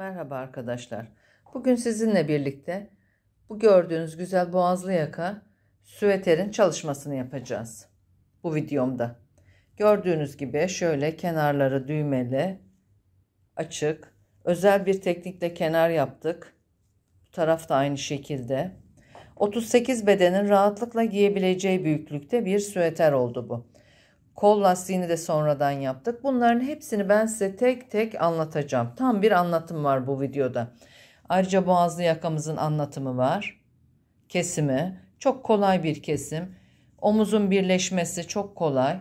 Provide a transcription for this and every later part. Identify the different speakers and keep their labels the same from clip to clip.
Speaker 1: Merhaba arkadaşlar. Bugün sizinle birlikte bu gördüğünüz güzel boğazlı yaka süveterin çalışmasını yapacağız. Bu videomda. Gördüğünüz gibi şöyle kenarları düğmeli, açık. Özel bir teknikle kenar yaptık. Bu taraf da aynı şekilde. 38 bedenin rahatlıkla giyebileceği büyüklükte bir süveter oldu bu. Kol lastiğini de sonradan yaptık. Bunların hepsini ben size tek tek anlatacağım. Tam bir anlatım var bu videoda. Ayrıca boğazlı yakamızın anlatımı var. Kesimi. Çok kolay bir kesim. Omuzun birleşmesi çok kolay.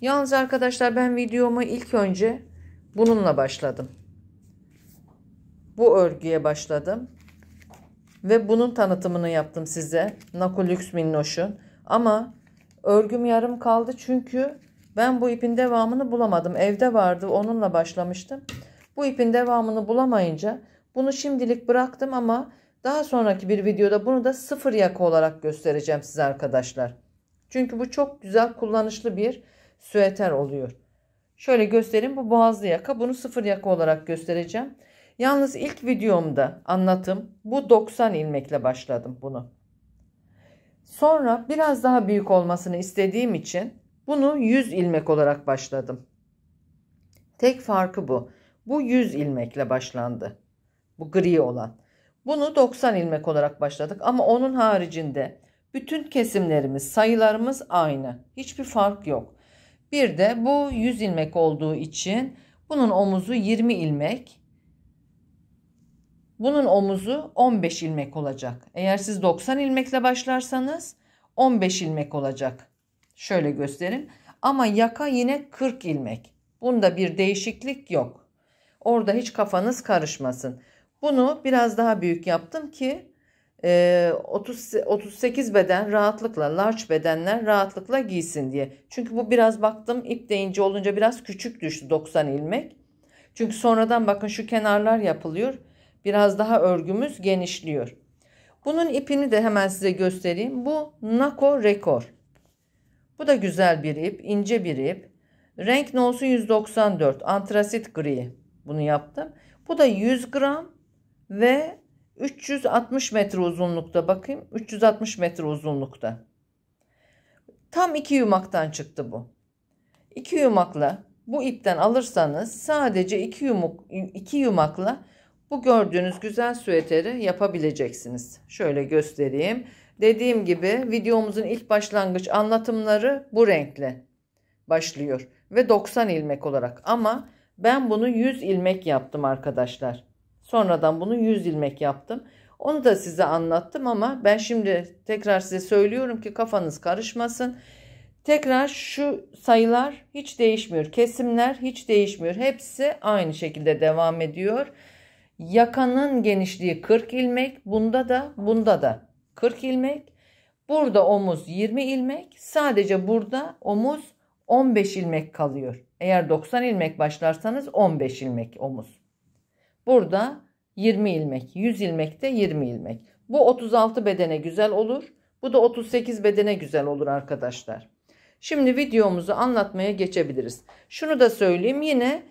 Speaker 1: Yalnız arkadaşlar ben videomu ilk önce bununla başladım. Bu örgüye başladım. Ve bunun tanıtımını yaptım size. Nakolüks Minnoş'un. Ama örgüm yarım kaldı çünkü ben bu ipin devamını bulamadım. Evde vardı onunla başlamıştım. Bu ipin devamını bulamayınca bunu şimdilik bıraktım ama daha sonraki bir videoda bunu da sıfır yaka olarak göstereceğim size arkadaşlar. Çünkü bu çok güzel kullanışlı bir süeter oluyor. Şöyle göstereyim bu boğazlı yaka bunu sıfır yaka olarak göstereceğim. Yalnız ilk videomda anlatım bu 90 ilmekle başladım bunu. Sonra biraz daha büyük olmasını istediğim için bunu 100 ilmek olarak başladım. Tek farkı bu. Bu 100 ilmekle başlandı. Bu gri olan. Bunu 90 ilmek olarak başladık ama onun haricinde bütün kesimlerimiz, sayılarımız aynı. Hiçbir fark yok. Bir de bu 100 ilmek olduğu için bunun omuzu 20 ilmek. Bunun omuzu 15 ilmek olacak. Eğer siz 90 ilmekle başlarsanız 15 ilmek olacak. Şöyle göstereyim. Ama yaka yine 40 ilmek. Bunda bir değişiklik yok. Orada hiç kafanız karışmasın. Bunu biraz daha büyük yaptım ki 30 e, 38 beden rahatlıkla large bedenler rahatlıkla giysin diye. Çünkü bu biraz baktım ip deyince olunca biraz küçük düştü 90 ilmek. Çünkü sonradan bakın şu kenarlar yapılıyor. Biraz daha örgümüz genişliyor. Bunun ipini de hemen size göstereyim. Bu Nako Rekor. Bu da güzel bir ip. ince bir ip. Renk ne olsun 194. Antrasit gri. Bunu yaptım. Bu da 100 gram ve 360 metre uzunlukta bakayım. 360 metre uzunlukta. Tam iki yumaktan çıktı bu. İki yumakla bu ipten alırsanız sadece iki, yumuk, iki yumakla bu gördüğünüz güzel süveteri yapabileceksiniz. Şöyle göstereyim. Dediğim gibi videomuzun ilk başlangıç anlatımları bu renkle başlıyor ve 90 ilmek olarak ama ben bunu 100 ilmek yaptım arkadaşlar. Sonradan bunu 100 ilmek yaptım. Onu da size anlattım ama ben şimdi tekrar size söylüyorum ki kafanız karışmasın. Tekrar şu sayılar hiç değişmiyor. Kesimler hiç değişmiyor. Hepsi aynı şekilde devam ediyor. Yakanın genişliği 40 ilmek. Bunda da bunda da 40 ilmek. Burada omuz 20 ilmek. Sadece burada omuz 15 ilmek kalıyor. Eğer 90 ilmek başlarsanız 15 ilmek omuz. Burada 20 ilmek. 100 ilmekte 20 ilmek. Bu 36 bedene güzel olur. Bu da 38 bedene güzel olur arkadaşlar. Şimdi videomuzu anlatmaya geçebiliriz. Şunu da söyleyeyim yine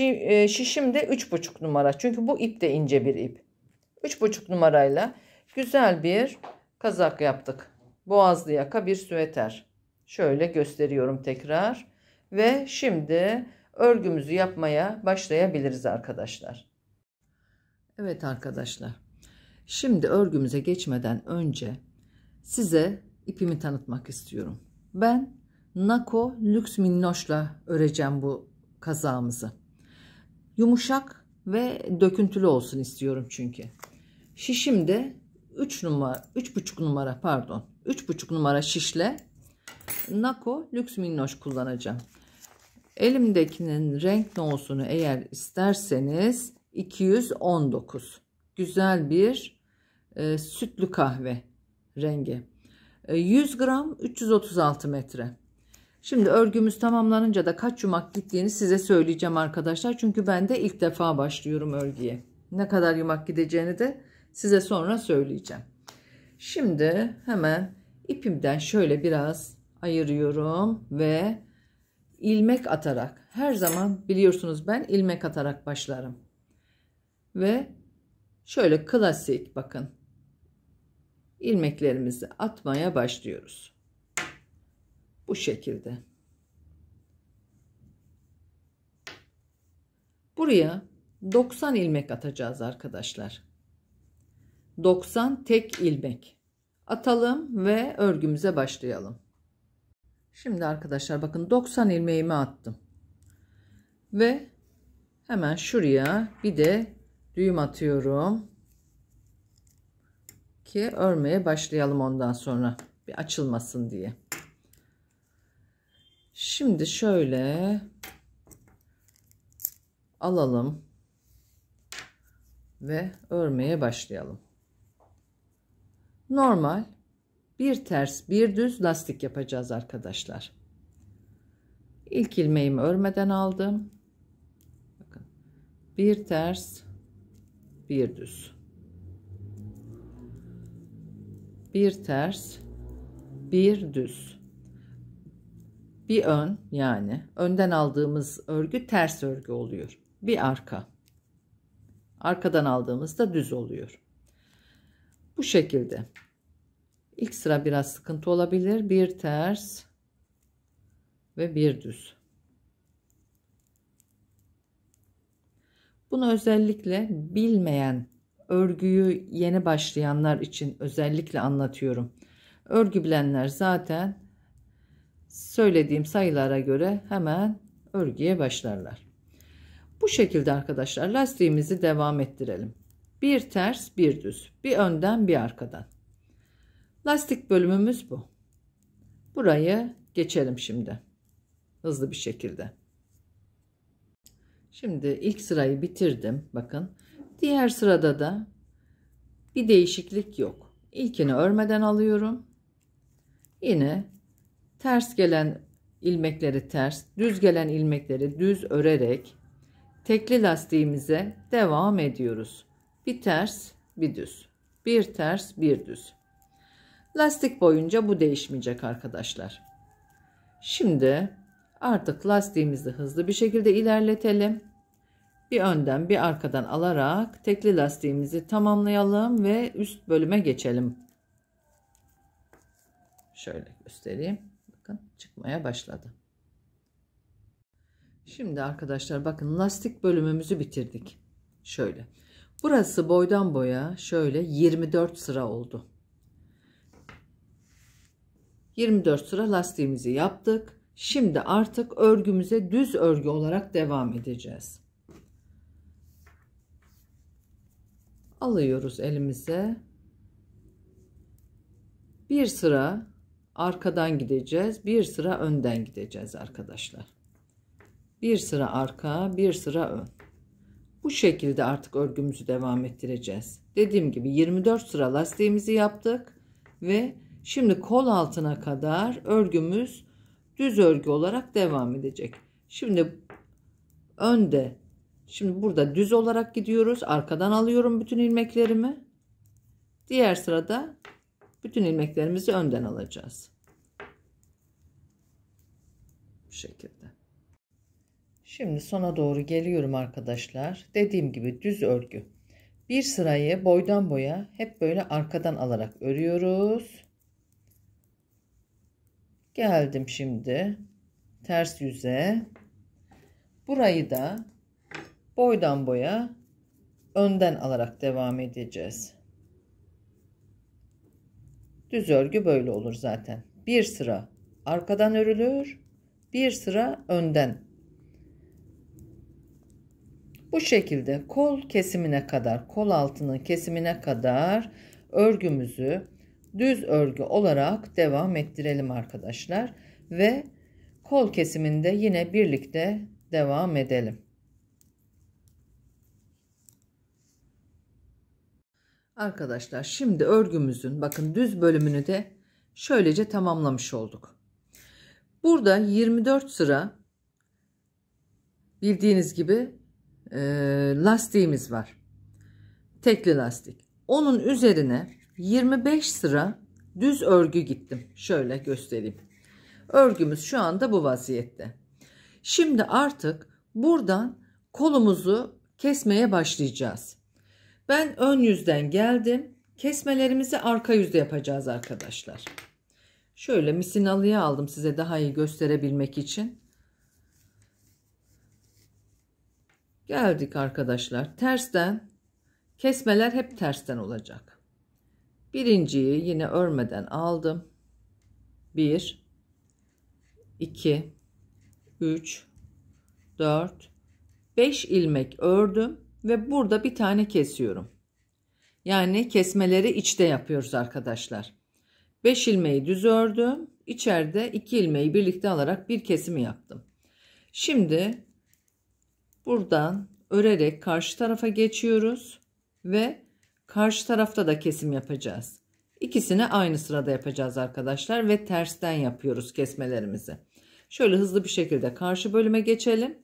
Speaker 1: e, şişimde 3,5 numara. Çünkü bu ip de ince bir ip. 3,5 numarayla güzel bir kazak yaptık. Boğazlı yaka bir süveter. Şöyle gösteriyorum tekrar. Ve şimdi örgümüzü yapmaya başlayabiliriz arkadaşlar. Evet arkadaşlar. Şimdi örgümüze geçmeden önce size ipimi tanıtmak istiyorum. Ben Nako Lüks Minnoş'la öreceğim bu kazağımızı. Yumuşak ve döküntülü olsun istiyorum çünkü. Şişim de 3 numara, 3,5 numara pardon. 3,5 numara şişle Nako Lüks Minnoş kullanacağım. Elimdekinin renk nosunu eğer isterseniz 219. Güzel bir e, sütlü kahve rengi. E, 100 gram 336 metre. Şimdi örgümüz tamamlanınca da kaç yumak gittiğini size söyleyeceğim arkadaşlar. Çünkü ben de ilk defa başlıyorum örgüye. Ne kadar yumak gideceğini de Size sonra söyleyeceğim. Şimdi hemen ipimden şöyle biraz ayırıyorum ve ilmek atarak her zaman biliyorsunuz ben ilmek atarak başlarım. Ve şöyle klasik bakın ilmeklerimizi atmaya başlıyoruz. Bu şekilde. Buraya 90 ilmek atacağız arkadaşlar. 90 tek ilmek atalım ve örgümüze başlayalım. Şimdi arkadaşlar bakın 90 ilmeğimi attım. Ve hemen şuraya bir de düğüm atıyorum. Ki örmeye başlayalım ondan sonra bir açılmasın diye. Şimdi şöyle alalım ve örmeye başlayalım normal bir ters bir düz lastik yapacağız arkadaşlar. İlk ilmeğimi örmeden aldım. Bakın. Bir ters bir düz. Bir ters bir düz. Bir ön yani önden aldığımız örgü ters örgü oluyor. Bir arka. Arkadan aldığımızda düz oluyor. Bu şekilde. İlk sıra biraz sıkıntı olabilir. Bir ters ve bir düz. Bunu özellikle bilmeyen, örgüyü yeni başlayanlar için özellikle anlatıyorum. Örgü bilenler zaten söylediğim sayılara göre hemen örgüye başlarlar. Bu şekilde arkadaşlar lastiğimizi devam ettirelim. Bir ters bir düz. Bir önden bir arkadan. Lastik bölümümüz bu. Burayı geçelim şimdi. Hızlı bir şekilde. Şimdi ilk sırayı bitirdim. Bakın. Diğer sırada da bir değişiklik yok. İlkini örmeden alıyorum. Yine ters gelen ilmekleri ters, düz gelen ilmekleri düz örerek tekli lastiğimize devam ediyoruz. Bir ters, bir düz. Bir ters, bir düz. Lastik boyunca bu değişmeyecek arkadaşlar. Şimdi artık lastiğimizi hızlı bir şekilde ilerletelim. Bir önden bir arkadan alarak tekli lastiğimizi tamamlayalım ve üst bölüme geçelim. Şöyle göstereyim. Bakın çıkmaya başladı. Şimdi arkadaşlar bakın lastik bölümümüzü bitirdik. Şöyle. Burası boydan boya şöyle 24 sıra oldu. 24 sıra lastiğimizi yaptık. Şimdi artık örgümüze düz örgü olarak devam edeceğiz. Alıyoruz elimize. Bir sıra arkadan gideceğiz. Bir sıra önden gideceğiz arkadaşlar. Bir sıra arka, bir sıra ön. Bu şekilde artık örgümüzü devam ettireceğiz. Dediğim gibi 24 sıra lastiğimizi yaptık ve şimdi kol altına kadar örgümüz düz örgü olarak devam edecek. Şimdi önde şimdi burada düz olarak gidiyoruz. Arkadan alıyorum bütün ilmeklerimi. Diğer sırada bütün ilmeklerimizi önden alacağız. Bu şekilde. Şimdi sona doğru geliyorum arkadaşlar. Dediğim gibi düz örgü. Bir sırayı boydan boya hep böyle arkadan alarak örüyoruz. Geldim şimdi ters yüze. Burayı da boydan boya önden alarak devam edeceğiz. Düz örgü böyle olur zaten. Bir sıra arkadan örülür, bir sıra önden bu şekilde kol kesimine kadar, kol altının kesimine kadar örgümüzü düz örgü olarak devam ettirelim arkadaşlar ve kol kesiminde yine birlikte devam edelim. Arkadaşlar şimdi örgümüzün bakın düz bölümünü de şöylece tamamlamış olduk. Burada 24 sıra bildiğiniz gibi e, lastiğimiz var. Tekli lastik. Onun üzerine 25 sıra düz örgü gittim. Şöyle göstereyim. Örgümüz şu anda bu vaziyette. Şimdi artık buradan kolumuzu kesmeye başlayacağız. Ben ön yüzden geldim. Kesmelerimizi arka yüzde yapacağız arkadaşlar. Şöyle misinalıya aldım size daha iyi gösterebilmek için. Geldik arkadaşlar. Tersten kesmeler hep tersten olacak. Birinciyi yine örmeden aldım. 1 2 3 4 5 ilmek ördüm ve burada bir tane kesiyorum. Yani kesmeleri içte yapıyoruz arkadaşlar. 5 ilmeği düz ördüm. İçeride 2 ilmeği birlikte alarak bir kesimi yaptım. Şimdi buradan örerek karşı tarafa geçiyoruz ve karşı tarafta da kesim yapacağız. İkisini aynı sırada yapacağız arkadaşlar ve tersten yapıyoruz kesmelerimizi. Şöyle hızlı bir şekilde karşı bölüme geçelim.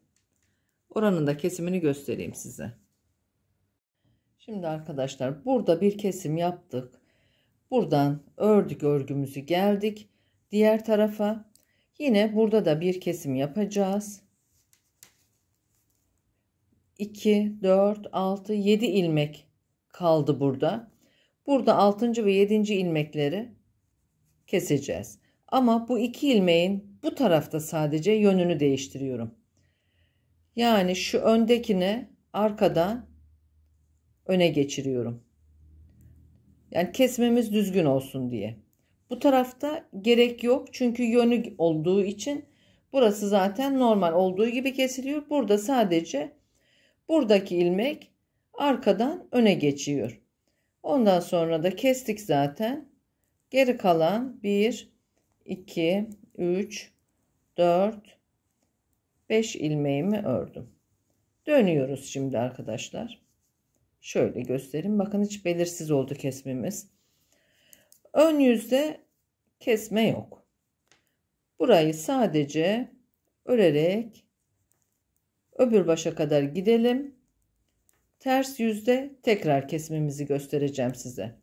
Speaker 1: Oranın da kesimini göstereyim size. Şimdi arkadaşlar burada bir kesim yaptık. Buradan ördük örgümüzü geldik. Diğer tarafa yine burada da bir kesim yapacağız. 2, 4, 6, 7 ilmek kaldı burada. Burada 6. ve 7. ilmekleri keseceğiz. Ama bu iki ilmeğin bu tarafta sadece yönünü değiştiriyorum. Yani şu öndekini arkadan öne geçiriyorum. Yani kesmemiz düzgün olsun diye. Bu tarafta gerek yok çünkü yönü olduğu için burası zaten normal olduğu gibi kesiliyor. Burada sadece Buradaki ilmek arkadan öne geçiyor. Ondan sonra da kestik zaten. Geri kalan 1, 2, 3, 4, 5 ilmeğimi ördüm. Dönüyoruz şimdi arkadaşlar. Şöyle göstereyim. Bakın hiç belirsiz oldu kesmemiz. Ön yüzde kesme yok. Burayı sadece örerek öbür başa kadar gidelim. Ters yüzde tekrar kesimimizi göstereceğim size.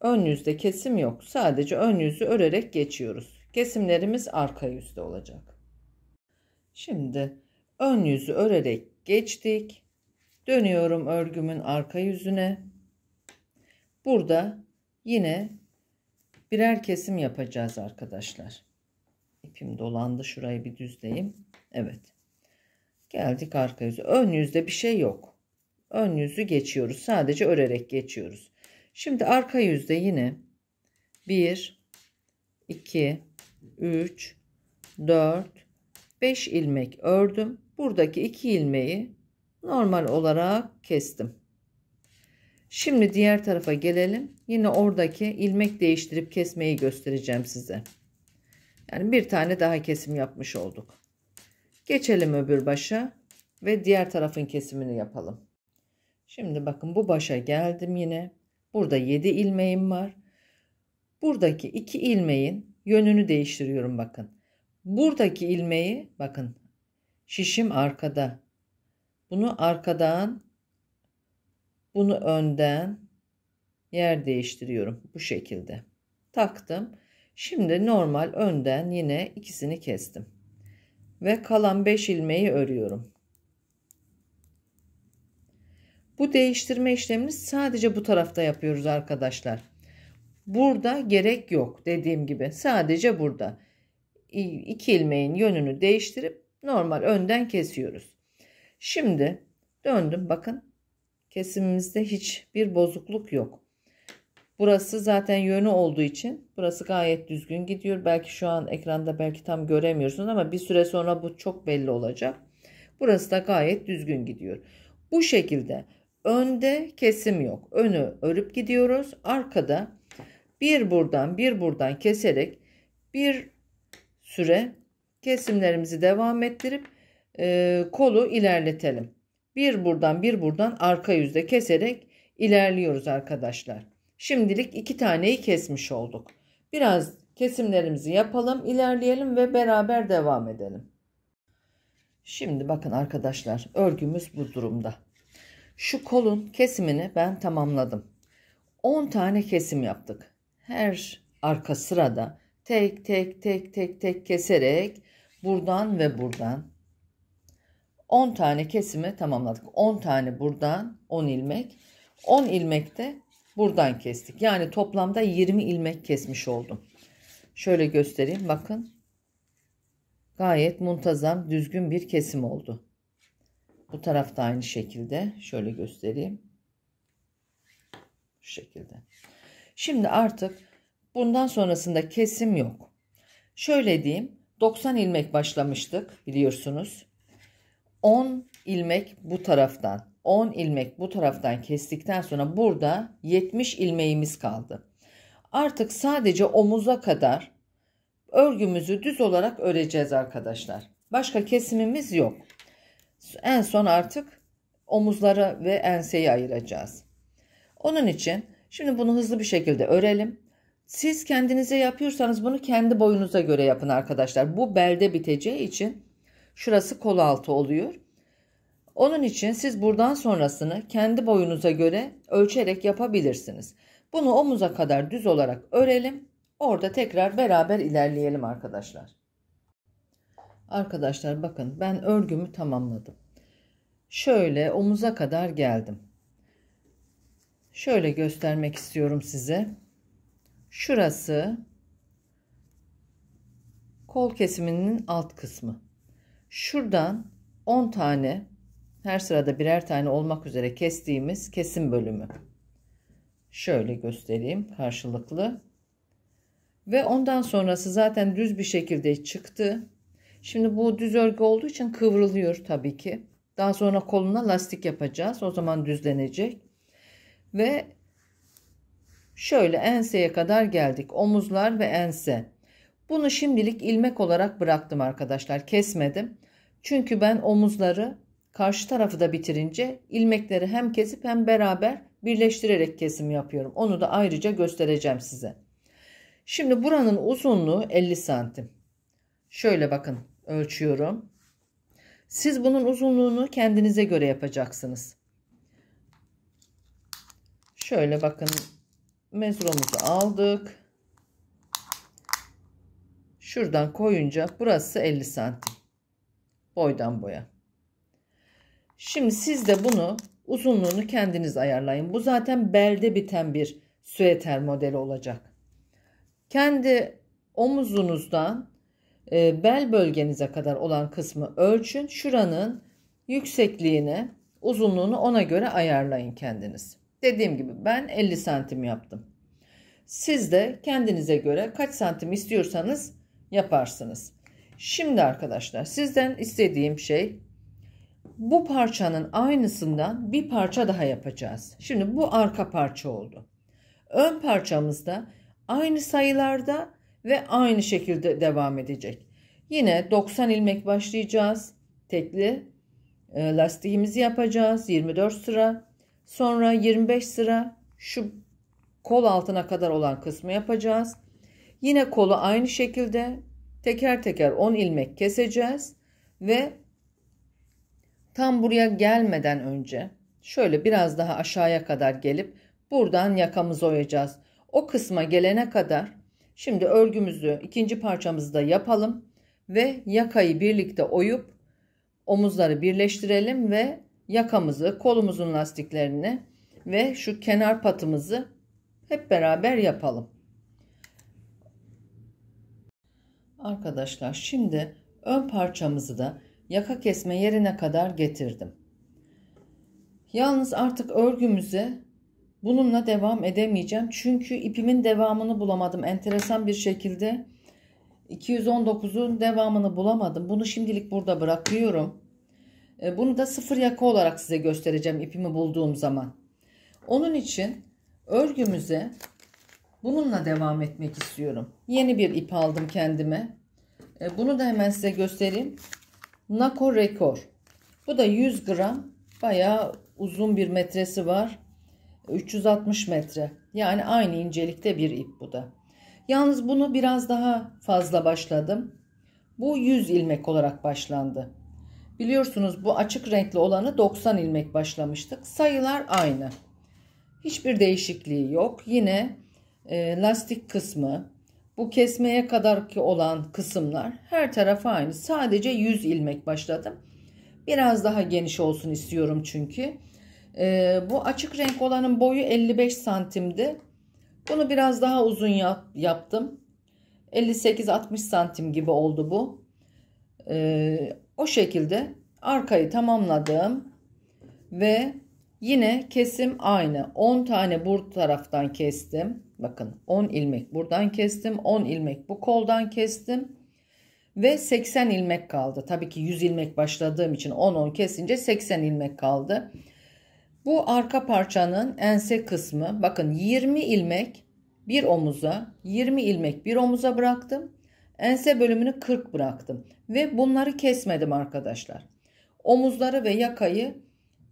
Speaker 1: Ön yüzde kesim yok. Sadece ön yüzü örerek geçiyoruz. Kesimlerimiz arka yüzde olacak. Şimdi ön yüzü örerek geçtik. Dönüyorum örgümün arka yüzüne. Burada yine birer kesim yapacağız arkadaşlar. İpim dolandı şurayı bir düzleyeyim. Evet. Geldik arka yüzü. Ön yüzde bir şey yok. Ön yüzü geçiyoruz. Sadece örerek geçiyoruz. Şimdi arka yüzde yine 1, 2, 3, 4, 5 ilmek ördüm. Buradaki 2 ilmeği normal olarak kestim. Şimdi diğer tarafa gelelim. Yine oradaki ilmek değiştirip kesmeyi göstereceğim size. Yani bir tane daha kesim yapmış olduk. Geçelim öbür başa ve diğer tarafın kesimini yapalım. Şimdi bakın bu başa geldim yine. Burada 7 ilmeğim var. Buradaki 2 ilmeğin yönünü değiştiriyorum bakın. Buradaki ilmeği bakın şişim arkada. Bunu arkadan bunu önden yer değiştiriyorum bu şekilde. Taktım. Şimdi normal önden yine ikisini kestim ve kalan 5 ilmeği örüyorum. Bu değiştirme işlemini sadece bu tarafta yapıyoruz arkadaşlar. Burada gerek yok dediğim gibi sadece burada. iki ilmeğin yönünü değiştirip normal önden kesiyoruz. Şimdi döndüm bakın kesimimizde hiçbir bozukluk yok. Burası zaten yönü olduğu için burası gayet düzgün gidiyor. Belki şu an ekranda belki tam göremiyorsun ama bir süre sonra bu çok belli olacak. Burası da gayet düzgün gidiyor. Bu şekilde önde kesim yok. Önü örüp gidiyoruz. Arkada bir buradan bir buradan keserek bir süre kesimlerimizi devam ettirip e, kolu ilerletelim. Bir buradan bir buradan arka yüzde keserek ilerliyoruz arkadaşlar. Şimdilik iki taneyi kesmiş olduk. Biraz kesimlerimizi yapalım, ilerleyelim ve beraber devam edelim. Şimdi bakın arkadaşlar örgümüz bu durumda. Şu kolun kesimini ben tamamladım. 10 tane kesim yaptık. Her arka sırada tek tek tek tek tek keserek buradan ve buradan 10 tane kesimi tamamladık. 10 tane buradan 10 ilmek. 10 ilmekte buradan kestik. Yani toplamda 20 ilmek kesmiş oldum. Şöyle göstereyim bakın. Gayet muntazam düzgün bir kesim oldu. Bu tarafta aynı şekilde şöyle göstereyim. Şu şekilde. Şimdi artık bundan sonrasında kesim yok. Şöyle diyeyim 90 ilmek başlamıştık biliyorsunuz. 10 ilmek bu taraftan 10 ilmek bu taraftan kestikten sonra burada 70 ilmeğimiz kaldı. Artık sadece omuza kadar örgümüzü düz olarak öreceğiz arkadaşlar. Başka kesimimiz yok. En son artık omuzları ve enseyi ayıracağız. Onun için şimdi bunu hızlı bir şekilde örelim. Siz kendinize yapıyorsanız bunu kendi boyunuza göre yapın arkadaşlar. Bu belde biteceği için şurası kol altı oluyor. Onun için siz buradan sonrasını kendi boyunuza göre ölçerek yapabilirsiniz. Bunu omuza kadar düz olarak örelim. Orada tekrar beraber ilerleyelim arkadaşlar. Arkadaşlar bakın ben örgümü tamamladım. Şöyle omuza kadar geldim. Şöyle göstermek istiyorum size. Şurası kol kesiminin alt kısmı. Şuradan 10 tane her sırada birer tane olmak üzere kestiğimiz kesim bölümü. Şöyle göstereyim karşılıklı. Ve ondan sonrası zaten düz bir şekilde çıktı. Şimdi bu düz örgü olduğu için kıvrılıyor tabii ki. Daha sonra koluna lastik yapacağız. O zaman düzlenecek. Ve şöyle enseye kadar geldik. Omuzlar ve ense. Bunu şimdilik ilmek olarak bıraktım arkadaşlar. Kesmedim. Çünkü ben omuzları Karşı tarafı da bitirince ilmekleri hem kesip hem beraber birleştirerek kesim yapıyorum. Onu da ayrıca göstereceğim size. Şimdi buranın uzunluğu 50 santim. Şöyle bakın ölçüyorum. Siz bunun uzunluğunu kendinize göre yapacaksınız. Şöyle bakın mezromuzu aldık. Şuradan koyunca burası 50 santim. Boydan boya. Şimdi siz de bunu uzunluğunu kendiniz ayarlayın. Bu zaten belde biten bir süeter modeli olacak. Kendi omuzunuzdan e, bel bölgenize kadar olan kısmı ölçün. Şuranın yüksekliğini, uzunluğunu ona göre ayarlayın kendiniz. Dediğim gibi ben 50 santim yaptım. Siz de kendinize göre kaç santim istiyorsanız yaparsınız. Şimdi arkadaşlar sizden istediğim şey bu parçanın aynısından bir parça daha yapacağız. Şimdi bu arka parça oldu. Ön parçamızda aynı sayılarda ve aynı şekilde devam edecek. Yine 90 ilmek başlayacağız. Tekli e, lastiğimizi yapacağız. 24 sıra. Sonra 25 sıra şu kol altına kadar olan kısmı yapacağız. Yine kolu aynı şekilde teker teker 10 ilmek keseceğiz ve Tam buraya gelmeden önce şöyle biraz daha aşağıya kadar gelip buradan yakamızı oyacağız. O kısma gelene kadar şimdi örgümüzü ikinci parçamızı da yapalım ve yakayı birlikte oyup omuzları birleştirelim ve yakamızı, kolumuzun lastiklerini ve şu kenar patımızı hep beraber yapalım. Arkadaşlar şimdi ön parçamızı da yaka kesme yerine kadar getirdim. Yalnız artık örgümüze bununla devam edemeyeceğim. Çünkü ipimin devamını bulamadım. Enteresan bir şekilde 219'un devamını bulamadım. Bunu şimdilik burada bırakıyorum. E, bunu da sıfır yaka olarak size göstereceğim ipimi bulduğum zaman. Onun için örgümüze bununla devam etmek istiyorum. Yeni bir ip aldım kendime. E, bunu da hemen size göstereyim. Nako Rekor. Bu da 100 gram. Bayağı uzun bir metresi var. 360 metre. Yani aynı incelikte bir ip bu da. Yalnız bunu biraz daha fazla başladım. Bu 100 ilmek olarak başlandı. Biliyorsunuz bu açık renkli olanı 90 ilmek başlamıştık. Sayılar aynı. Hiçbir değişikliği yok. Yine e, lastik kısmı, bu kesmeye kadar ki olan kısımlar her tarafa aynı. Sadece 100 ilmek başladım. Biraz daha geniş olsun istiyorum çünkü. Ee, bu açık renk olanın boyu 55 santimdi. Bunu biraz daha uzun yap, yaptım. 58-60 santim gibi oldu bu. Ee, o şekilde arkayı tamamladım. Ve Yine kesim aynı. 10 tane bu taraftan kestim. Bakın 10 ilmek buradan kestim. 10 ilmek bu koldan kestim. Ve 80 ilmek kaldı. Tabii ki 100 ilmek başladığım için 10-10 kesince 80 ilmek kaldı. Bu arka parçanın ense kısmı bakın 20 ilmek bir omuza 20 ilmek bir omuza bıraktım. Ense bölümünü 40 bıraktım. Ve bunları kesmedim arkadaşlar. Omuzları ve yakayı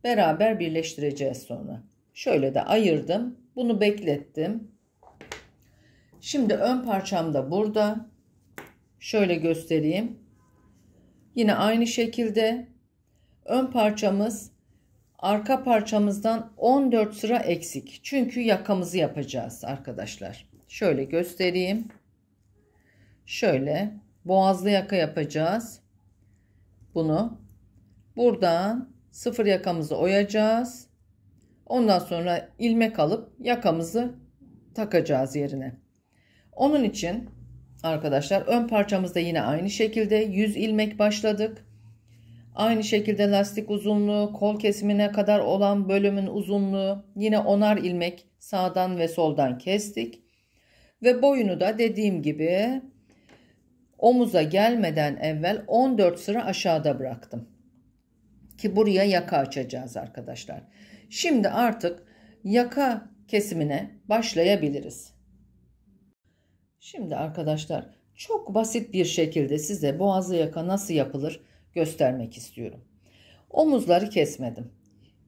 Speaker 1: beraber birleştireceğiz sonra. Şöyle de ayırdım. Bunu beklettim. Şimdi ön parçam da burada. Şöyle göstereyim. Yine aynı şekilde ön parçamız arka parçamızdan 14 sıra eksik. Çünkü yakamızı yapacağız arkadaşlar. Şöyle göstereyim. Şöyle boğazlı yaka yapacağız. Bunu buradan sıfır yakamızı oyacağız. Ondan sonra ilmek alıp yakamızı takacağız yerine. Onun için arkadaşlar ön parçamızda yine aynı şekilde 100 ilmek başladık. Aynı şekilde lastik uzunluğu, kol kesimine kadar olan bölümün uzunluğu yine onar ilmek sağdan ve soldan kestik. Ve boyunu da dediğim gibi omuza gelmeden evvel 14 sıra aşağıda bıraktım. Ki buraya yaka açacağız arkadaşlar. Şimdi artık yaka kesimine başlayabiliriz. Şimdi arkadaşlar çok basit bir şekilde size boğazlı yaka nasıl yapılır göstermek istiyorum. Omuzları kesmedim.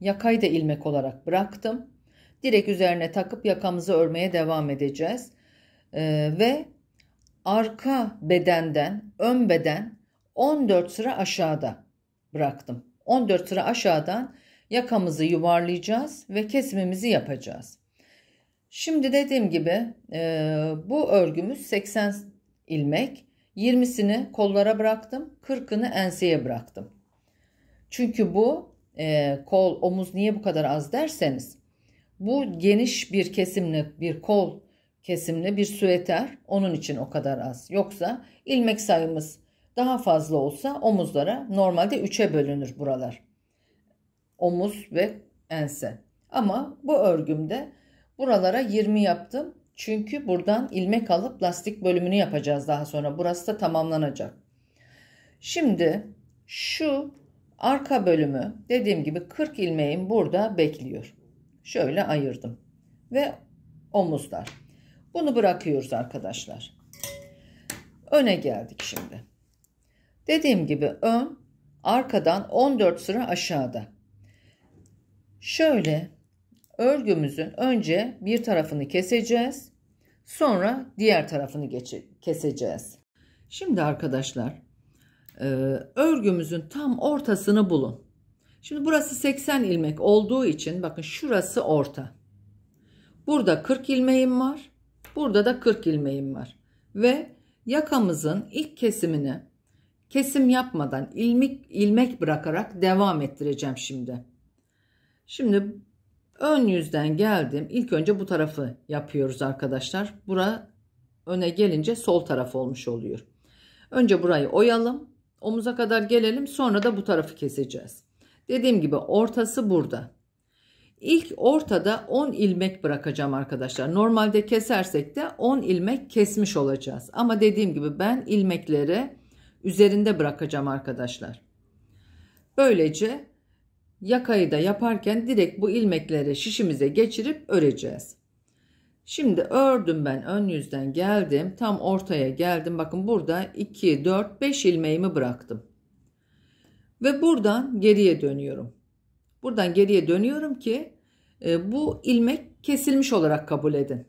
Speaker 1: Yakayı da ilmek olarak bıraktım. Direkt üzerine takıp yakamızı örmeye devam edeceğiz. Ee, ve arka bedenden ön beden 14 sıra aşağıda bıraktım. 14 sıra aşağıdan yakamızı yuvarlayacağız ve kesimimizi yapacağız. Şimdi dediğim gibi e, bu örgümüz 80 ilmek. 20'sini kollara bıraktım. 40'ını enseye bıraktım. Çünkü bu e, kol omuz niye bu kadar az derseniz bu geniş bir kesimli bir kol kesimli bir süveter onun için o kadar az. Yoksa ilmek sayımız daha fazla olsa omuzlara normalde 3'e bölünür buralar. Omuz ve ense. Ama bu örgümde buralara 20 yaptım. Çünkü buradan ilmek alıp lastik bölümünü yapacağız daha sonra. Burası da tamamlanacak. Şimdi şu arka bölümü dediğim gibi 40 ilmeğim burada bekliyor. Şöyle ayırdım. Ve omuzlar. Bunu bırakıyoruz arkadaşlar. Öne geldik şimdi. Dediğim gibi ön, arkadan 14 sıra aşağıda. Şöyle örgümüzün önce bir tarafını keseceğiz. Sonra diğer tarafını keseceğiz. Şimdi arkadaşlar e, örgümüzün tam ortasını bulun. Şimdi burası 80 ilmek olduğu için bakın şurası orta. Burada 40 ilmeğim var. Burada da 40 ilmeğim var. Ve yakamızın ilk kesimini Kesim yapmadan ilmek, ilmek bırakarak devam ettireceğim şimdi. Şimdi ön yüzden geldim. İlk önce bu tarafı yapıyoruz arkadaşlar. Bura öne gelince sol taraf olmuş oluyor. Önce burayı oyalım. Omuza kadar gelelim. Sonra da bu tarafı keseceğiz. Dediğim gibi ortası burada. İlk ortada 10 ilmek bırakacağım arkadaşlar. Normalde kesersek de 10 ilmek kesmiş olacağız. Ama dediğim gibi ben ilmekleri üzerinde bırakacağım arkadaşlar. Böylece yakayı da yaparken direkt bu ilmekleri şişimize geçirip öreceğiz. Şimdi ördüm ben ön yüzden geldim. Tam ortaya geldim. Bakın burada 2, 4, 5 ilmeğimi bıraktım. Ve buradan geriye dönüyorum. Buradan geriye dönüyorum ki e, bu ilmek kesilmiş olarak kabul edin.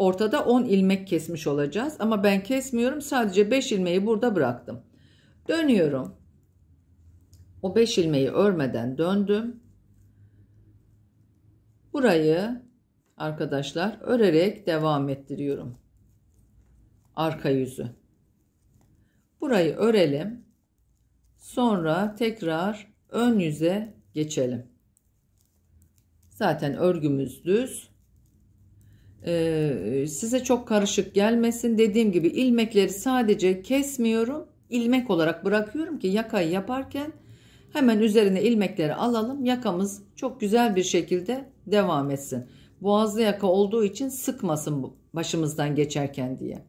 Speaker 1: Ortada 10 ilmek kesmiş olacağız ama ben kesmiyorum sadece 5 ilmeği burada bıraktım. Dönüyorum. O 5 ilmeği örmeden döndüm. Burayı arkadaşlar örerek devam ettiriyorum. Arka yüzü. Burayı örelim. Sonra tekrar ön yüze geçelim. Zaten örgümüz düz. Ee, size çok karışık gelmesin. Dediğim gibi ilmekleri sadece kesmiyorum. ilmek olarak bırakıyorum ki yakayı yaparken hemen üzerine ilmekleri alalım. Yakamız çok güzel bir şekilde devam etsin. Boğazlı yaka olduğu için sıkmasın başımızdan geçerken diye.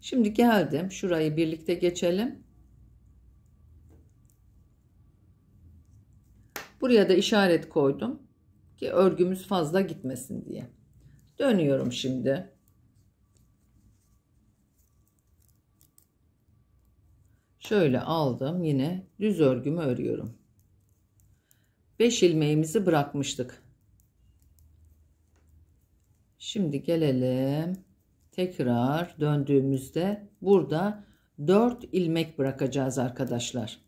Speaker 1: Şimdi geldim. Şurayı birlikte geçelim. Buraya da işaret koydum ki örgümüz fazla gitmesin diye. Dönüyorum şimdi. Şöyle aldım yine düz örgümü örüyorum. 5 ilmeğimizi bırakmıştık. Şimdi gelelim tekrar döndüğümüzde burada 4 ilmek bırakacağız arkadaşlar.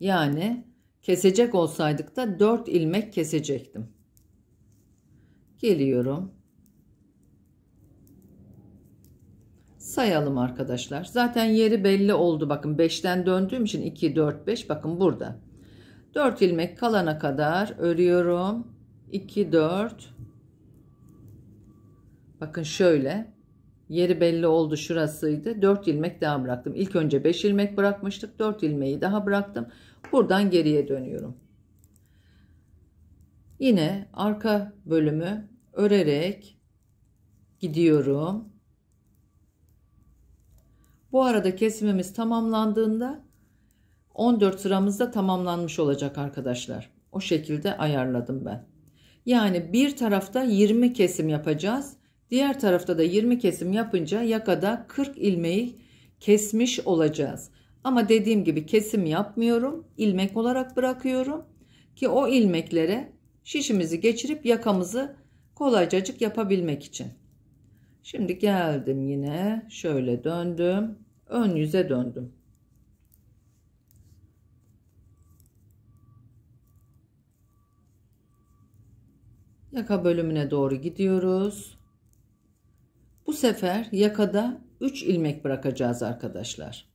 Speaker 1: Yani kesecek olsaydık da 4 ilmek kesecektim geliyorum. Sayalım arkadaşlar. Zaten yeri belli oldu. Bakın 5'ten döndüğüm için 2, 4, 5. Bakın burada. 4 ilmek kalana kadar örüyorum. 2, 4. Bakın şöyle. Yeri belli oldu şurasıydı. 4 ilmek daha bıraktım. İlk önce 5 ilmek bırakmıştık. 4 ilmeği daha bıraktım. Buradan geriye dönüyorum. Yine arka bölümü örerek gidiyorum. Bu arada kesimimiz tamamlandığında 14 sıramız da tamamlanmış olacak arkadaşlar. O şekilde ayarladım ben. Yani bir tarafta 20 kesim yapacağız. Diğer tarafta da 20 kesim yapınca yakada 40 ilmeği kesmiş olacağız. Ama dediğim gibi kesim yapmıyorum. ilmek olarak bırakıyorum ki o ilmeklere şişimizi geçirip yakamızı kolaycacık yapabilmek için. Şimdi geldim yine şöyle döndüm. Ön yüze döndüm. Yaka bölümüne doğru gidiyoruz. Bu sefer yakada 3 ilmek bırakacağız arkadaşlar.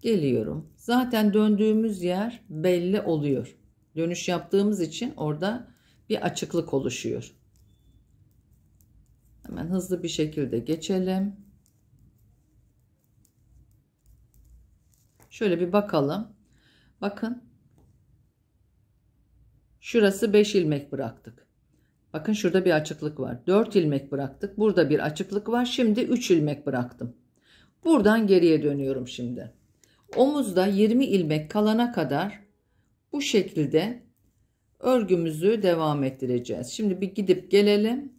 Speaker 1: Geliyorum. Zaten döndüğümüz yer belli oluyor dönüş yaptığımız için orada bir açıklık oluşuyor. Hemen hızlı bir şekilde geçelim. Şöyle bir bakalım. Bakın. Şurası 5 ilmek bıraktık. Bakın şurada bir açıklık var. 4 ilmek bıraktık. Burada bir açıklık var. Şimdi 3 ilmek bıraktım. Buradan geriye dönüyorum şimdi. Omuzda 20 ilmek kalana kadar bu şekilde örgümüzü devam ettireceğiz. Şimdi bir gidip gelelim.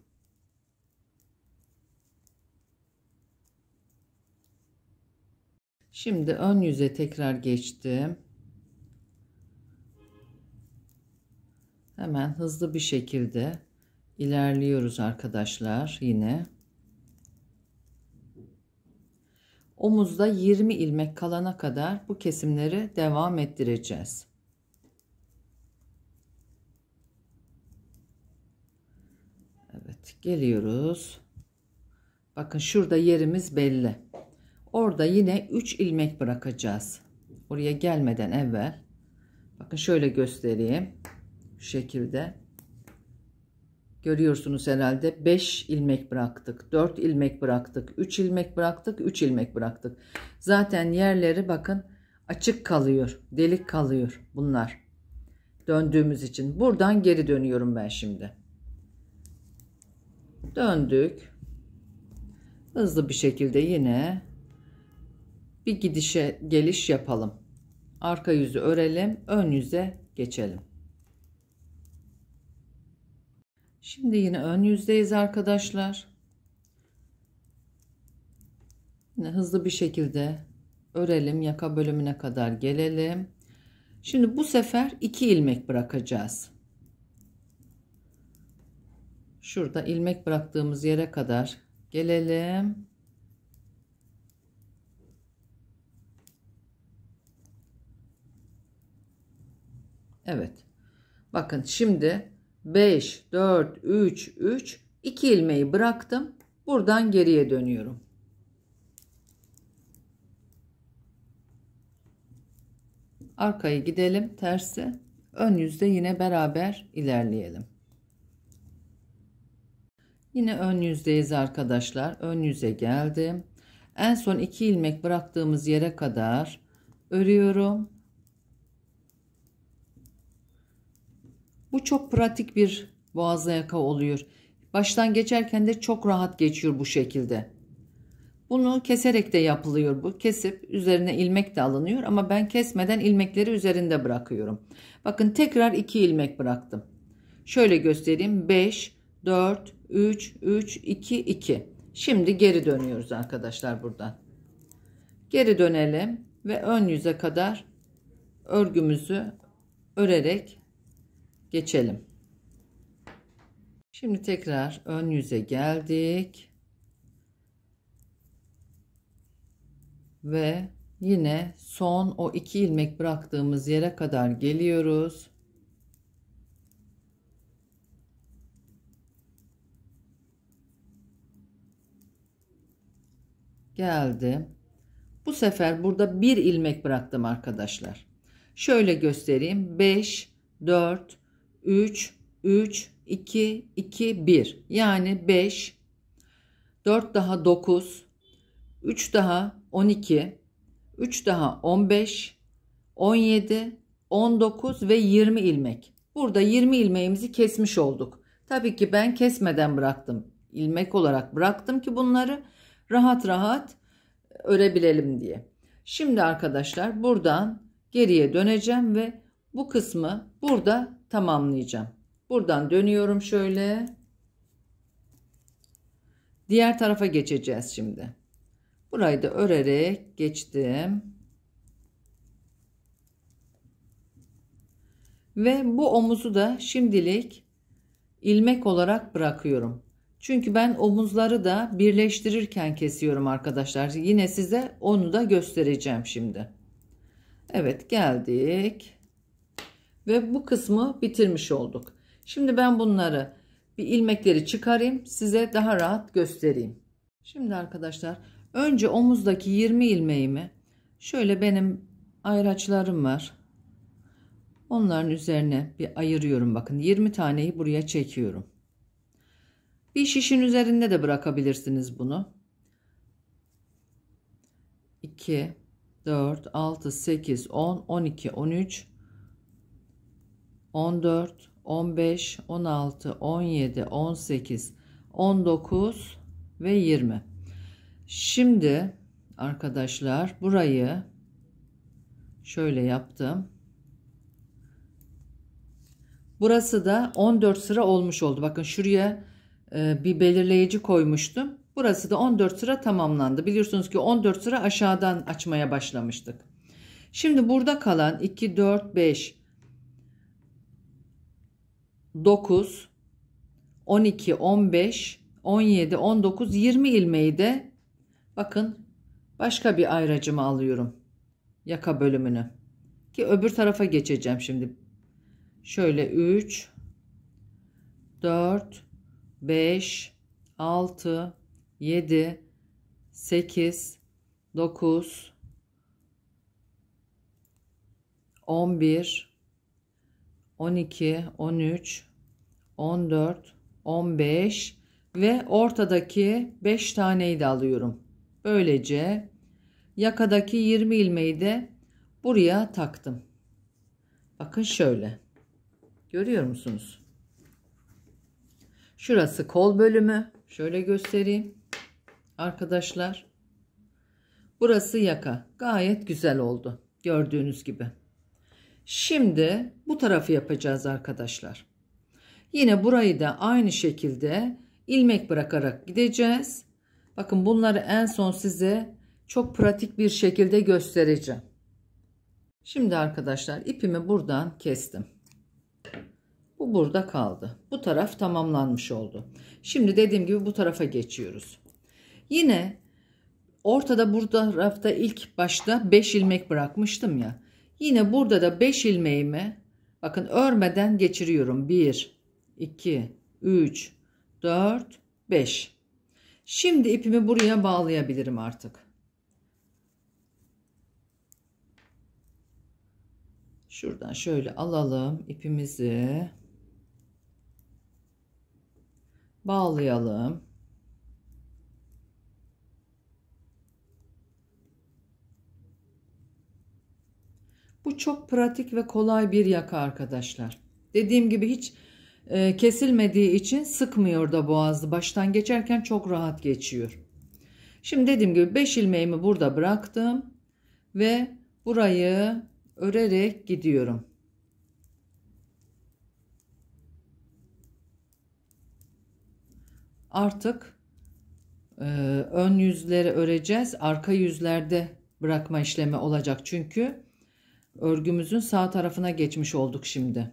Speaker 1: Şimdi ön yüze tekrar geçtim. Hemen hızlı bir şekilde ilerliyoruz arkadaşlar yine. Omuzda 20 ilmek kalana kadar bu kesimleri devam ettireceğiz. Geliyoruz. Bakın şurada yerimiz belli. Orada yine 3 ilmek bırakacağız. Oraya gelmeden evvel. Bakın şöyle göstereyim. Şu şekilde. Görüyorsunuz herhalde 5 ilmek bıraktık. 4 ilmek bıraktık. 3 ilmek bıraktık. 3 ilmek bıraktık. Zaten yerleri bakın açık kalıyor. Delik kalıyor bunlar. Döndüğümüz için. Buradan geri dönüyorum ben şimdi döndük. Hızlı bir şekilde yine bir gidişe geliş yapalım. Arka yüzü örelim, ön yüze geçelim. Şimdi yine ön yüzdeyiz arkadaşlar. Yine hızlı bir şekilde örelim, yaka bölümüne kadar gelelim. Şimdi bu sefer iki ilmek bırakacağız şurada ilmek bıraktığımız yere kadar gelelim. Evet. Bakın şimdi 5, 4, 3, 3, 2 ilmeği bıraktım. Buradan geriye dönüyorum. Arkayı gidelim tersi. Ön yüzde yine beraber ilerleyelim. Yine ön yüzdeyiz arkadaşlar. Ön yüze geldim. En son iki ilmek bıraktığımız yere kadar örüyorum. Bu çok pratik bir boğazlı yaka oluyor. Baştan geçerken de çok rahat geçiyor bu şekilde. Bunu keserek de yapılıyor bu. Kesip üzerine ilmek de alınıyor ama ben kesmeden ilmekleri üzerinde bırakıyorum. Bakın tekrar 2 ilmek bıraktım. Şöyle göstereyim. 5 4, 3, 3, 2, 2. Şimdi geri dönüyoruz arkadaşlar buradan. Geri dönelim ve ön yüze kadar örgümüzü örerek geçelim. Şimdi tekrar ön yüze geldik. Ve yine son o iki ilmek bıraktığımız yere kadar geliyoruz. geldim. Bu sefer burada bir ilmek bıraktım arkadaşlar. Şöyle göstereyim. 5, 4, 3, 3, 2, 2, 1. Yani 5, 4 daha 9, 3 daha 12, 3 daha 15, 17, 19 ve 20 ilmek. Burada 20 ilmeğimizi kesmiş olduk. Tabii ki ben kesmeden bıraktım. İlmek olarak bıraktım ki bunları rahat rahat örebilelim diye. Şimdi arkadaşlar buradan geriye döneceğim ve bu kısmı burada tamamlayacağım. Buradan dönüyorum şöyle. Diğer tarafa geçeceğiz şimdi. Burayı da örerek geçtim. Ve bu omuzu da şimdilik ilmek olarak bırakıyorum. Çünkü ben omuzları da birleştirirken kesiyorum arkadaşlar. Yine size onu da göstereceğim şimdi. Evet geldik. Ve bu kısmı bitirmiş olduk. Şimdi ben bunları bir ilmekleri çıkarayım. Size daha rahat göstereyim. Şimdi arkadaşlar önce omuzdaki 20 ilmeğimi şöyle benim ayraçlarım var. Onların üzerine bir ayırıyorum. Bakın 20 taneyi buraya çekiyorum. Bir şişin üzerinde de bırakabilirsiniz bunu. 2, 4, 6, 8, 10, 12, 13, 14, 15, 16, 17, 18, 19 ve 20. Şimdi arkadaşlar burayı şöyle yaptım. Burası da 14 sıra olmuş oldu. Bakın şuraya e, bir belirleyici koymuştum. Burası da 14 sıra tamamlandı. Biliyorsunuz ki 14 sıra aşağıdan açmaya başlamıştık. Şimdi burada kalan 2, 4, 5, 9, 12, 15, 17, 19, 20 ilmeği de bakın başka bir ayracımı alıyorum. Yaka bölümünü. Ki öbür tarafa geçeceğim şimdi. Şöyle 3, 4, 5, 6, 7, 8, 9, 11, 12, 13, 14, 15 ve ortadaki 5 taneyi de alıyorum. Böylece yakadaki 20 ilmeği de buraya taktım. Bakın şöyle. Görüyor musunuz? Şurası kol bölümü. Şöyle göstereyim. Arkadaşlar. Burası yaka. Gayet güzel oldu. Gördüğünüz gibi. Şimdi bu tarafı yapacağız arkadaşlar. Yine burayı da aynı şekilde ilmek bırakarak gideceğiz. Bakın bunları en son size çok pratik bir şekilde göstereceğim. Şimdi arkadaşlar ipimi buradan kestim. Bu burada kaldı. Bu taraf tamamlanmış oldu. Şimdi dediğim gibi bu tarafa geçiyoruz. Yine ortada burada rafta ilk başta 5 ilmek bırakmıştım ya. Yine burada da 5 ilmeğimi bakın örmeden geçiriyorum. 1, 2, 3, 4, 5. Şimdi ipimi buraya bağlayabilirim artık. Şuradan şöyle alalım ipimizi bağlayalım. Bu çok pratik ve kolay bir yaka arkadaşlar. Dediğim gibi hiç e, kesilmediği için sıkmıyor da boğazı. Baştan geçerken çok rahat geçiyor. Şimdi dediğim gibi 5 ilmeğimi burada bıraktım ve burayı örerek gidiyorum. artık e, ön yüzleri öreceğiz. Arka yüzlerde bırakma işlemi olacak. Çünkü örgümüzün sağ tarafına geçmiş olduk şimdi.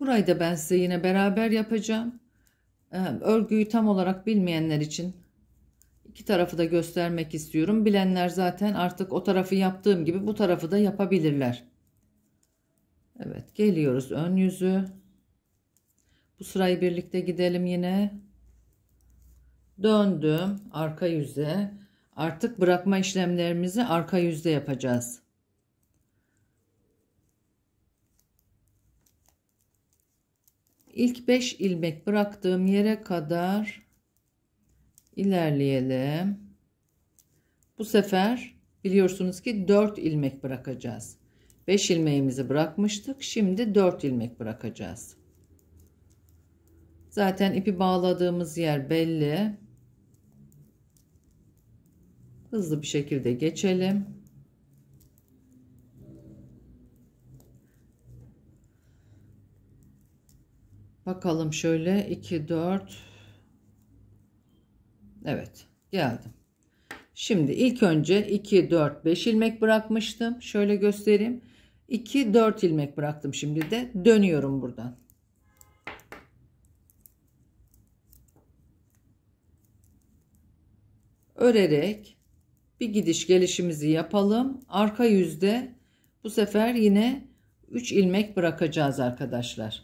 Speaker 1: Burayı da ben size yine beraber yapacağım. E, örgüyü tam olarak bilmeyenler için iki tarafı da göstermek istiyorum. Bilenler zaten artık o tarafı yaptığım gibi bu tarafı da yapabilirler. Evet geliyoruz ön yüzü. Bu sırayı birlikte gidelim yine. Döndüm arka yüze. Artık bırakma işlemlerimizi arka yüzde yapacağız. İlk 5 ilmek bıraktığım yere kadar ilerleyelim. Bu sefer biliyorsunuz ki 4 ilmek bırakacağız. 5 ilmeğimizi bırakmıştık. Şimdi 4 ilmek bırakacağız. Zaten ipi bağladığımız yer belli. Hızlı bir şekilde geçelim. Bakalım şöyle 2 4 Evet geldim. Şimdi ilk önce 2 4 5 ilmek bırakmıştım. Şöyle göstereyim. 2 4 ilmek bıraktım şimdi de dönüyorum buradan. örerek bir gidiş gelişimizi yapalım. Arka yüzde bu sefer yine 3 ilmek bırakacağız arkadaşlar.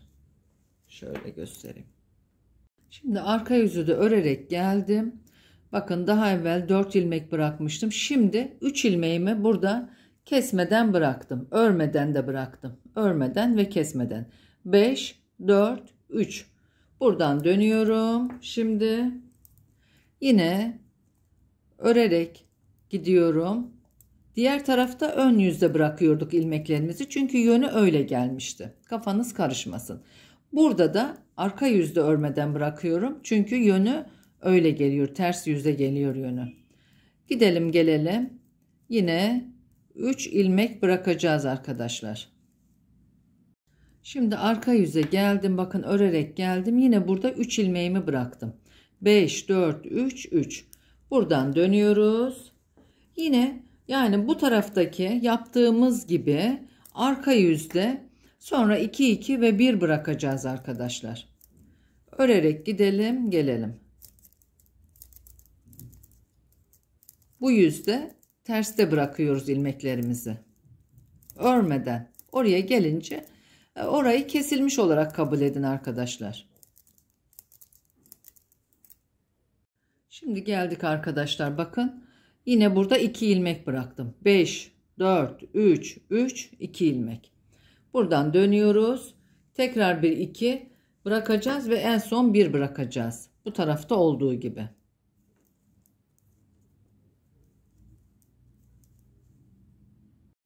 Speaker 1: Şöyle göstereyim. Şimdi arka yüzü de örerek geldim. Bakın daha evvel 4 ilmek bırakmıştım. Şimdi 3 ilmeğimi burada kesmeden bıraktım. Örmeden de bıraktım. Örmeden ve kesmeden. 5, 4, 3. Buradan dönüyorum. Şimdi yine örerek gidiyorum. Diğer tarafta ön yüzde bırakıyorduk ilmeklerimizi çünkü yönü öyle gelmişti. Kafanız karışmasın. Burada da arka yüzde örmeden bırakıyorum çünkü yönü öyle geliyor. Ters yüzde geliyor yönü. Gidelim gelelim. Yine 3 ilmek bırakacağız arkadaşlar. Şimdi arka yüze geldim. Bakın örerek geldim. Yine burada 3 ilmeğimi bıraktım. 5, 4, 3, 3. Buradan dönüyoruz. Yine yani bu taraftaki yaptığımız gibi arka yüzde sonra 2 2 ve 1 bırakacağız arkadaşlar. Örerek gidelim, gelelim. Bu yüzde terste bırakıyoruz ilmeklerimizi. Örmeden oraya gelince e, orayı kesilmiş olarak kabul edin arkadaşlar. Şimdi geldik arkadaşlar bakın. Yine burada 2 ilmek bıraktım. 5, 4, 3, 3, 2 ilmek. Buradan dönüyoruz. Tekrar bir 2 bırakacağız ve en son 1 bırakacağız. Bu tarafta olduğu gibi.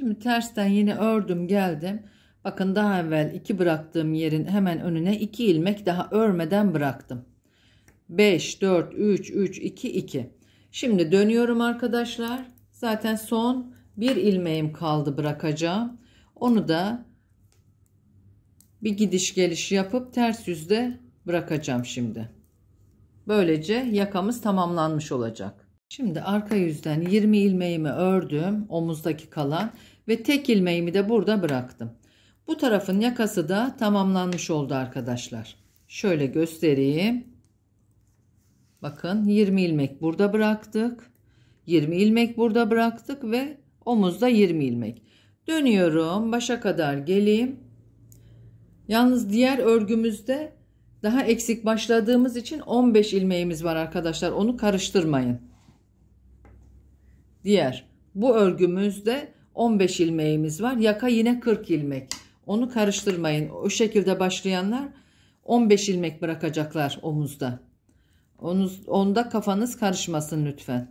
Speaker 1: Şimdi tersten yine ördüm geldim. Bakın daha evvel 2 bıraktığım yerin hemen önüne 2 ilmek daha örmeden bıraktım. 5, 4, 3, 3, 2, 2. Şimdi dönüyorum arkadaşlar. Zaten son bir ilmeğim kaldı bırakacağım. Onu da bir gidiş geliş yapıp ters yüzde bırakacağım şimdi. Böylece yakamız tamamlanmış olacak. Şimdi arka yüzden 20 ilmeğimi ördüm omuzdaki kalan ve tek ilmeğimi de burada bıraktım. Bu tarafın yakası da tamamlanmış oldu arkadaşlar. Şöyle göstereyim. Bakın 20 ilmek burada bıraktık. 20 ilmek burada bıraktık ve omuzda 20 ilmek. Dönüyorum başa kadar geleyim. Yalnız diğer örgümüzde daha eksik başladığımız için 15 ilmeğimiz var arkadaşlar. Onu karıştırmayın. Diğer bu örgümüzde 15 ilmeğimiz var. Yaka yine 40 ilmek. Onu karıştırmayın. O şekilde başlayanlar 15 ilmek bırakacaklar omuzda. Onu, onda kafanız karışmasın lütfen.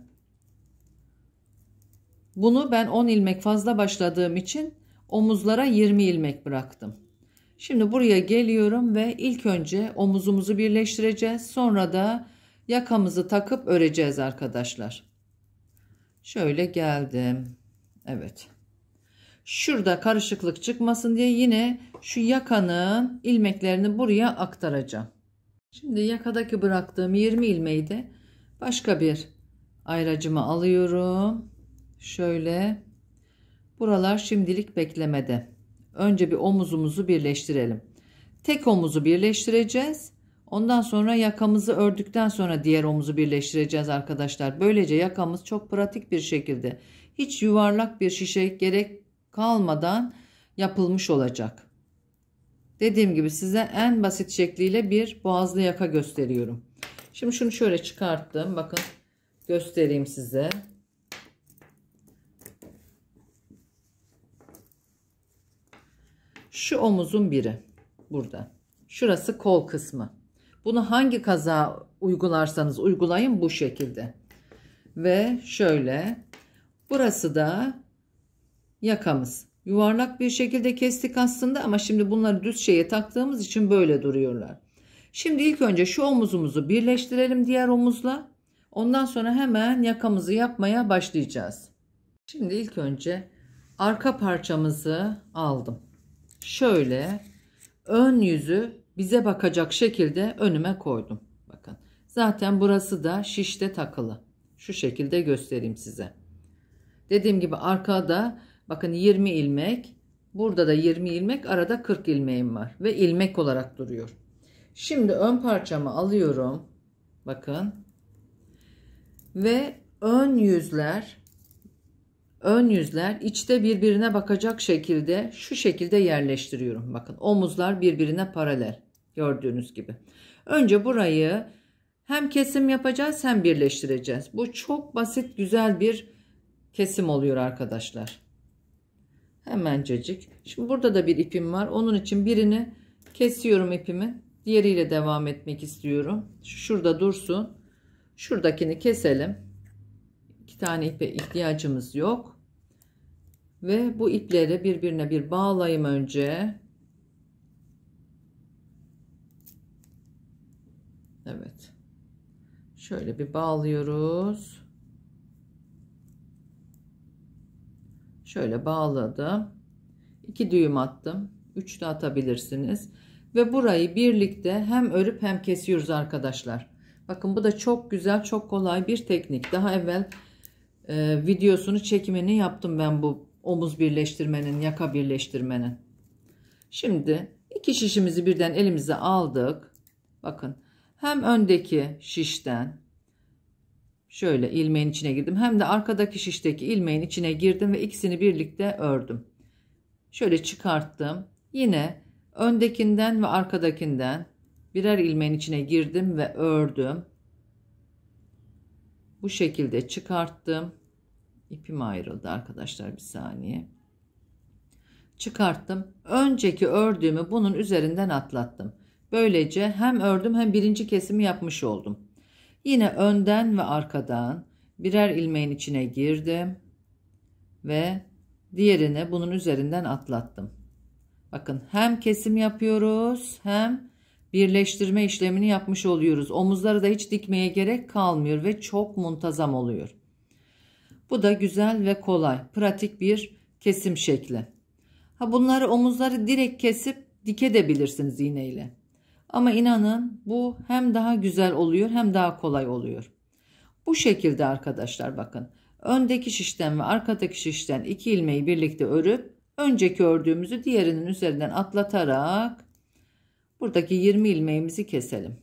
Speaker 1: Bunu ben 10 ilmek fazla başladığım için omuzlara 20 ilmek bıraktım. Şimdi buraya geliyorum ve ilk önce omuzumuzu birleştireceğiz. Sonra da yakamızı takıp öreceğiz arkadaşlar. Şöyle geldim. Evet. Şurada karışıklık çıkmasın diye yine şu yakanın ilmeklerini buraya aktaracağım. Şimdi yakadaki bıraktığım 20 ilmeği de başka bir ayracıma alıyorum. Şöyle buralar şimdilik beklemede. Önce bir omuzumuzu birleştirelim. Tek omuzu birleştireceğiz. Ondan sonra yakamızı ördükten sonra diğer omuzu birleştireceğiz arkadaşlar. Böylece yakamız çok pratik bir şekilde hiç yuvarlak bir şişe gerek kalmadan yapılmış olacak. Dediğim gibi size en basit şekliyle bir boğazlı yaka gösteriyorum. Şimdi şunu şöyle çıkarttım. Bakın göstereyim size. Şu omuzun biri burada. Şurası kol kısmı. Bunu hangi kaza uygularsanız uygulayın bu şekilde. Ve şöyle burası da yakamız. Yuvarlak bir şekilde kestik aslında ama şimdi bunları düz şeye taktığımız için böyle duruyorlar. Şimdi ilk önce şu omuzumuzu birleştirelim diğer omuzla. Ondan sonra hemen yakamızı yapmaya başlayacağız. Şimdi ilk önce arka parçamızı aldım. Şöyle ön yüzü bize bakacak şekilde önüme koydum. Bakın zaten burası da şişte takılı. Şu şekilde göstereyim size. Dediğim gibi arkada Bakın 20 ilmek. Burada da 20 ilmek arada 40 ilmeğim var ve ilmek olarak duruyor. Şimdi ön parçamı alıyorum. Bakın. Ve ön yüzler ön yüzler içte birbirine bakacak şekilde şu şekilde yerleştiriyorum. Bakın omuzlar birbirine paralel gördüğünüz gibi. Önce burayı hem kesim yapacağız hem birleştireceğiz. Bu çok basit güzel bir kesim oluyor arkadaşlar. Hemencecik. Şimdi burada da bir ipim var. Onun için birini kesiyorum ipimi. Diğeriyle devam etmek istiyorum. Şurada dursun. Şuradakini keselim. İki tane ipe ihtiyacımız yok. Ve bu ipleri birbirine bir bağlayayım önce. Evet. Şöyle bir bağlıyoruz. Şöyle bağladım. 2 düğüm attım. 3 de atabilirsiniz. Ve burayı birlikte hem örüp hem kesiyoruz arkadaşlar. Bakın bu da çok güzel, çok kolay bir teknik. Daha evvel e, videosunu çekimini yaptım ben bu omuz birleştirmenin, yaka birleştirmenin. Şimdi iki şişimizi birden elimize aldık. Bakın hem öndeki şişten Şöyle ilmeğin içine girdim. Hem de arkadaki şişteki ilmeğin içine girdim ve ikisini birlikte ördüm. Şöyle çıkarttım. Yine öndekinden ve arkadakinden birer ilmeğin içine girdim ve ördüm. Bu şekilde çıkarttım. İpim ayrıldı arkadaşlar bir saniye. Çıkarttım. Önceki ördüğümü bunun üzerinden atlattım. Böylece hem ördüm hem birinci kesimi yapmış oldum. Yine önden ve arkadan birer ilmeğin içine girdim ve diğerine bunun üzerinden atlattım. Bakın hem kesim yapıyoruz hem birleştirme işlemini yapmış oluyoruz. Omuzları da hiç dikmeye gerek kalmıyor ve çok muntazam oluyor. Bu da güzel ve kolay, pratik bir kesim şekli. Ha bunları omuzları direkt kesip bilirsiniz iğneyle. Ama inanın bu hem daha güzel oluyor hem daha kolay oluyor. Bu şekilde arkadaşlar bakın. Öndeki şişten ve arkadaki şişten iki ilmeği birlikte örüp önceki ördüğümüzü diğerinin üzerinden atlatarak buradaki 20 ilmeğimizi keselim.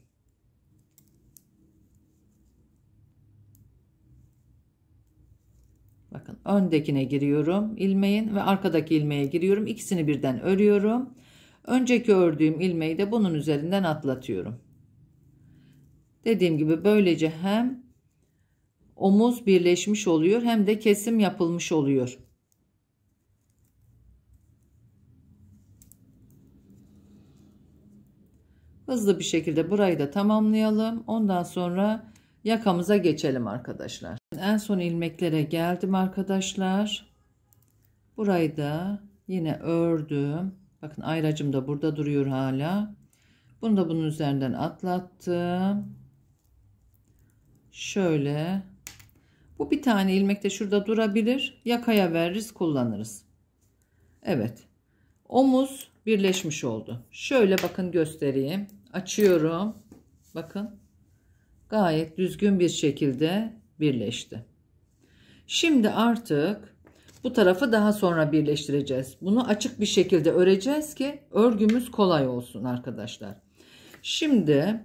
Speaker 1: Bakın öndekine giriyorum ilmeğin ve arkadaki ilmeğe giriyorum. İkisini birden örüyorum Önceki ördüğüm ilmeği de bunun üzerinden atlatıyorum. Dediğim gibi böylece hem omuz birleşmiş oluyor hem de kesim yapılmış oluyor. Hızlı bir şekilde burayı da tamamlayalım. Ondan sonra yakamıza geçelim arkadaşlar. En son ilmeklere geldim arkadaşlar. Burayı da yine ördüm. Bakın ayracım da burada duruyor hala. Bunu da bunun üzerinden atlattım. Şöyle. Bu bir tane ilmek de şurada durabilir. Yakaya veririz kullanırız. Evet. Omuz birleşmiş oldu. Şöyle bakın göstereyim. Açıyorum. Bakın. Gayet düzgün bir şekilde birleşti. Şimdi artık bu tarafı daha sonra birleştireceğiz. Bunu açık bir şekilde öreceğiz ki örgümüz kolay olsun arkadaşlar. Şimdi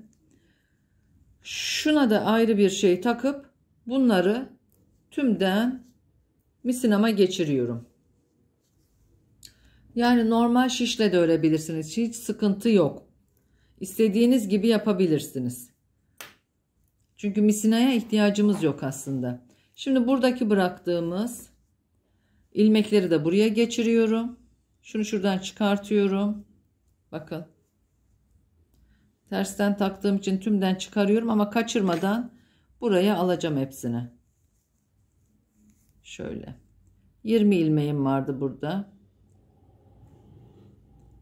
Speaker 1: şuna da ayrı bir şey takıp bunları tümden misinama geçiriyorum. Yani normal şişle de örebilirsiniz. Hiç sıkıntı yok. İstediğiniz gibi yapabilirsiniz. Çünkü misinaya ihtiyacımız yok aslında. Şimdi buradaki bıraktığımız ilmekleri de buraya geçiriyorum. Şunu şuradan çıkartıyorum. Bakın. Tersten taktığım için tümden çıkarıyorum ama kaçırmadan buraya alacağım hepsini. Şöyle. 20 ilmeğim vardı burada.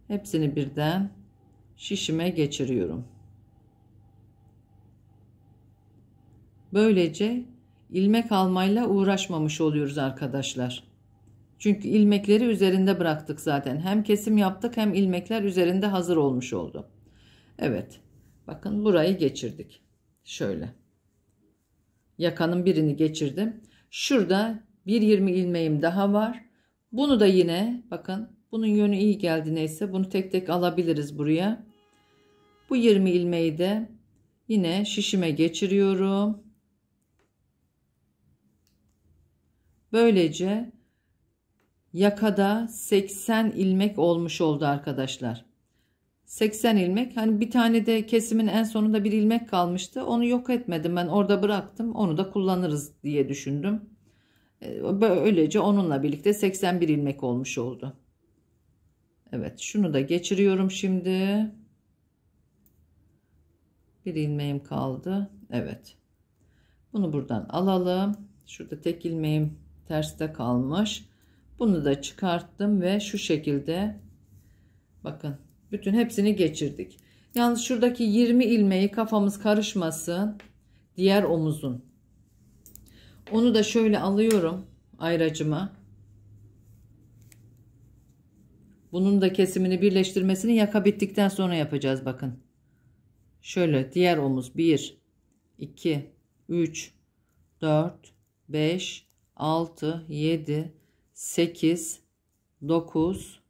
Speaker 1: Hepsini birden şişime geçiriyorum. Böylece ilmek almayla uğraşmamış oluyoruz arkadaşlar. Çünkü ilmekleri üzerinde bıraktık zaten. Hem kesim yaptık hem ilmekler üzerinde hazır olmuş oldu. Evet. Bakın burayı geçirdik. Şöyle. Yakanın birini geçirdim. Şurada 1.20 ilmeğim daha var. Bunu da yine bakın bunun yönü iyi geldi neyse bunu tek tek alabiliriz buraya. Bu 20 ilmeği de yine şişime geçiriyorum. Böylece yakada 80 ilmek olmuş oldu arkadaşlar. 80 ilmek hani bir tane de kesimin en sonunda bir ilmek kalmıştı onu yok etmedim ben orada bıraktım onu da kullanırız diye düşündüm. Ee, Böylece onunla birlikte 81 ilmek olmuş oldu. Evet şunu da geçiriyorum şimdi. Bir ilmeğim kaldı. Evet. Bunu buradan alalım. Şurada tek ilmeğim terste kalmış. Bunu da çıkarttım ve şu şekilde bakın bütün hepsini geçirdik. Yalnız şuradaki 20 ilmeği kafamız karışmasın. Diğer omuzun. Onu da şöyle alıyorum ayracıma. Bunun da kesimini birleştirmesini yaka bittikten sonra yapacağız bakın. Şöyle diğer omuz 1, 2, 3, 4, 5, 6, 7, 8, 9,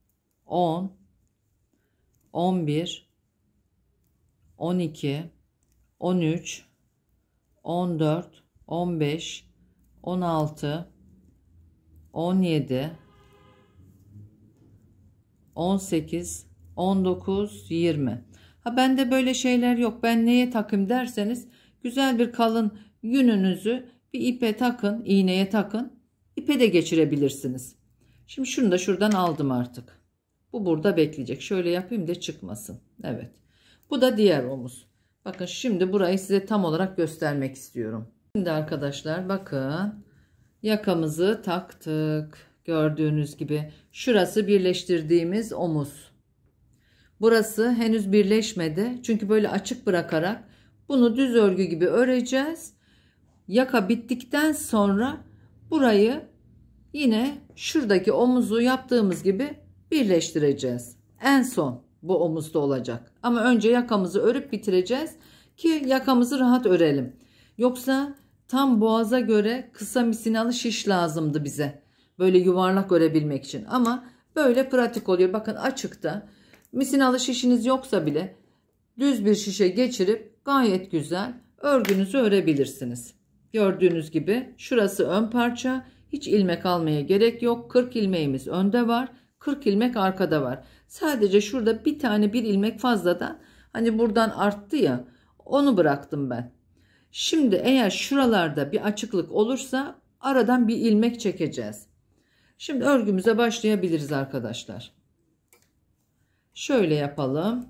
Speaker 1: 10, 11, 12, 13, 14, 15, 16, 17, 18, 19, 20. Ha bende böyle şeyler yok. Ben neye takım derseniz güzel bir kalın yününüzü bir ipe takın, iğneye takın ipe de geçirebilirsiniz. Şimdi şunu da şuradan aldım artık. Bu burada bekleyecek. Şöyle yapayım da çıkmasın. Evet. Bu da diğer omuz. Bakın şimdi burayı size tam olarak göstermek istiyorum. Şimdi arkadaşlar bakın yakamızı taktık. Gördüğünüz gibi şurası birleştirdiğimiz omuz. Burası henüz birleşmedi. Çünkü böyle açık bırakarak bunu düz örgü gibi öreceğiz. Yaka bittikten sonra burayı yine şuradaki omuzu yaptığımız gibi birleştireceğiz. En son bu omuzda olacak. Ama önce yakamızı örüp bitireceğiz ki yakamızı rahat örelim. Yoksa tam boğaza göre kısa misinalı şiş lazımdı bize. Böyle yuvarlak örebilmek için ama böyle pratik oluyor. Bakın açıkta misinalı şişiniz yoksa bile düz bir şişe geçirip gayet güzel örgünüzü örebilirsiniz. Gördüğünüz gibi şurası ön parça, hiç ilmek almaya gerek yok. 40 ilmeğimiz önde var. 40 ilmek arkada var. Sadece şurada bir tane bir ilmek fazla da hani buradan arttı ya onu bıraktım ben. Şimdi eğer şuralarda bir açıklık olursa aradan bir ilmek çekeceğiz. Şimdi örgümüze başlayabiliriz arkadaşlar. Şöyle yapalım.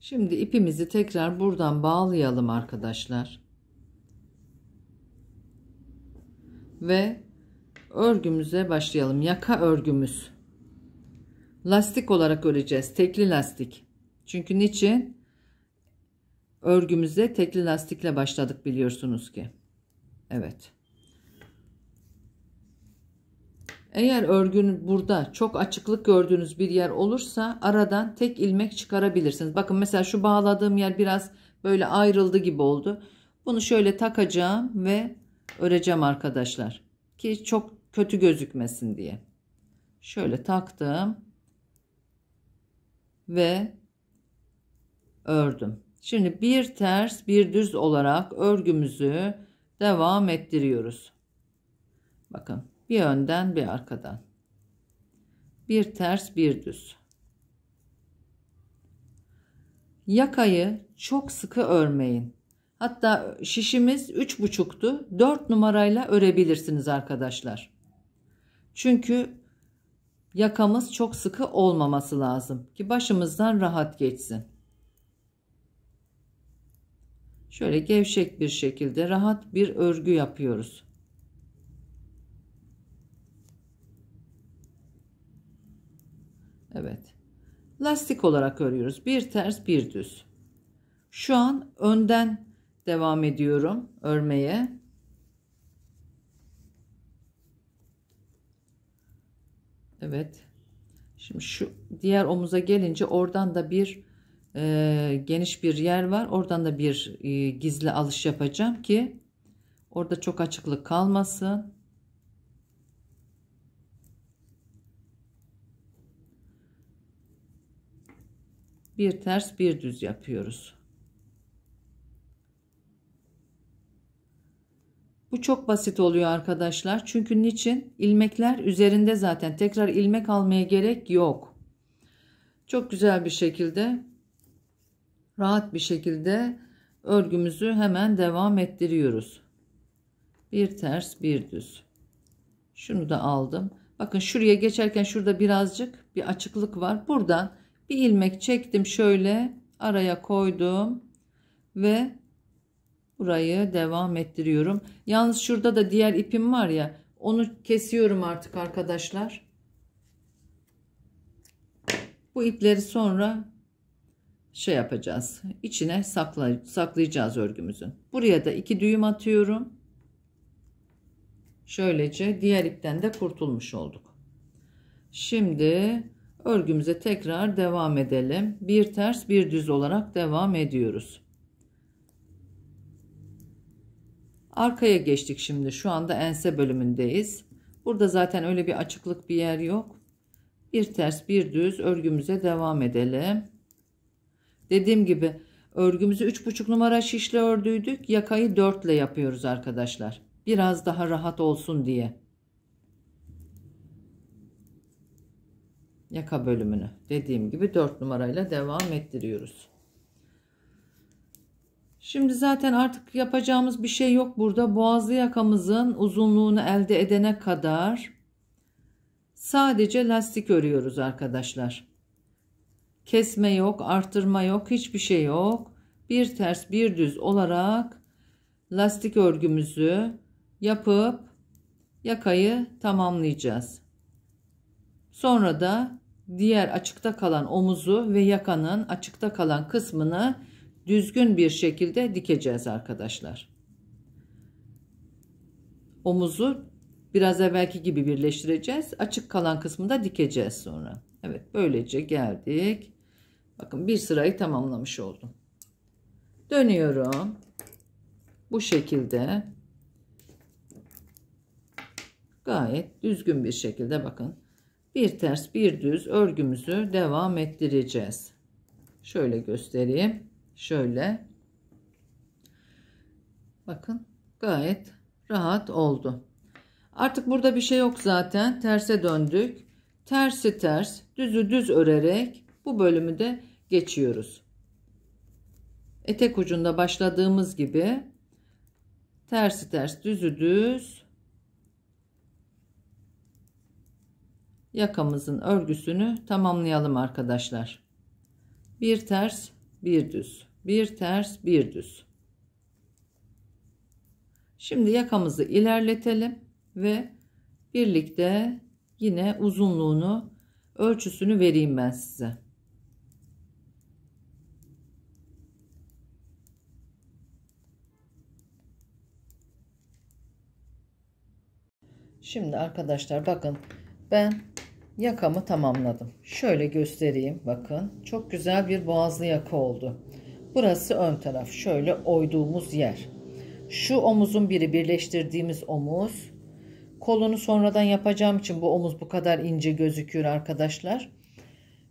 Speaker 1: Şimdi ipimizi tekrar buradan bağlayalım arkadaşlar. ve örgümüze başlayalım. Yaka örgümüz. Lastik olarak öreceğiz. Tekli lastik. Çünkü niçin? Örgümüzde tekli lastikle başladık biliyorsunuz ki. Evet. Eğer örgün burada çok açıklık gördüğünüz bir yer olursa aradan tek ilmek çıkarabilirsiniz. Bakın mesela şu bağladığım yer biraz böyle ayrıldı gibi oldu. Bunu şöyle takacağım ve öreceğim arkadaşlar. Ki çok kötü gözükmesin diye. Şöyle taktım. Ve ördüm. Şimdi bir ters bir düz olarak örgümüzü devam ettiriyoruz. Bakın bir önden bir arkadan. Bir ters bir düz. Yakayı çok sıkı örmeyin. Hatta şişimiz 3,5'tu. 4 numarayla örebilirsiniz arkadaşlar. Çünkü yakamız çok sıkı olmaması lazım ki başımızdan rahat geçsin. Şöyle gevşek bir şekilde rahat bir örgü yapıyoruz. Evet. Lastik olarak örüyoruz. Bir ters bir düz. Şu an önden devam ediyorum örmeye. Evet. Şimdi şu diğer omuza gelince oradan da bir e, geniş bir yer var. Oradan da bir e, gizli alış yapacağım ki orada çok açıklık kalmasın. Bir ters bir düz yapıyoruz. Bu çok basit oluyor arkadaşlar. Çünkü niçin? İlmekler üzerinde zaten. Tekrar ilmek almaya gerek yok. Çok güzel bir şekilde rahat bir şekilde örgümüzü hemen devam ettiriyoruz. Bir ters bir düz. Şunu da aldım. Bakın şuraya geçerken şurada birazcık bir açıklık var. Buradan bir ilmek çektim şöyle araya koydum ve burayı devam ettiriyorum. Yalnız şurada da diğer ipim var ya onu kesiyorum artık arkadaşlar. Bu ipleri sonra şey yapacağız. İçine sakla, saklayacağız örgümüzün. Buraya da iki düğüm atıyorum. Şöylece diğer ipten de kurtulmuş olduk. Şimdi örgümüze tekrar devam edelim. Bir ters bir düz olarak devam ediyoruz. Arkaya geçtik şimdi. Şu anda ense bölümündeyiz. Burada zaten öyle bir açıklık bir yer yok. Bir ters bir düz örgümüze devam edelim. Dediğim gibi örgümüzü 3,5 numara şişle ördüydük. Yakayı 4 ile yapıyoruz arkadaşlar. Biraz daha rahat olsun diye. Yaka bölümünü dediğim gibi 4 numarayla devam ettiriyoruz. Şimdi zaten artık yapacağımız bir şey yok burada. Boğazlı yakamızın uzunluğunu elde edene kadar sadece lastik örüyoruz arkadaşlar. Kesme yok, artırma yok, hiçbir şey yok. Bir ters bir düz olarak lastik örgümüzü yapıp yakayı tamamlayacağız. Sonra da diğer açıkta kalan omuzu ve yakanın açıkta kalan kısmını düzgün bir şekilde dikeceğiz arkadaşlar. Omuzu biraz evvelki gibi birleştireceğiz. Açık kalan kısmını da dikeceğiz sonra. Evet böylece geldik. Bakın bir sırayı tamamlamış oldum. Dönüyorum. Bu şekilde. Gayet düzgün bir şekilde bakın. Bir ters bir düz örgümüzü devam ettireceğiz. Şöyle göstereyim. Şöyle. Bakın gayet rahat oldu. Artık burada bir şey yok zaten. Terse döndük. Tersi ters, düzü düz örerek bu bölümü de geçiyoruz. Etek ucunda başladığımız gibi tersi ters, düzü düz yakamızın örgüsünü tamamlayalım arkadaşlar. Bir ters, bir düz bir ters bir düz. Şimdi yakamızı ilerletelim ve birlikte yine uzunluğunu ölçüsünü vereyim ben size. Şimdi arkadaşlar bakın ben yakamı tamamladım. Şöyle göstereyim bakın. Çok güzel bir boğazlı yaka oldu. Burası ön taraf. Şöyle oyduğumuz yer. Şu omuzun biri birleştirdiğimiz omuz. Kolunu sonradan yapacağım için bu omuz bu kadar ince gözüküyor arkadaşlar.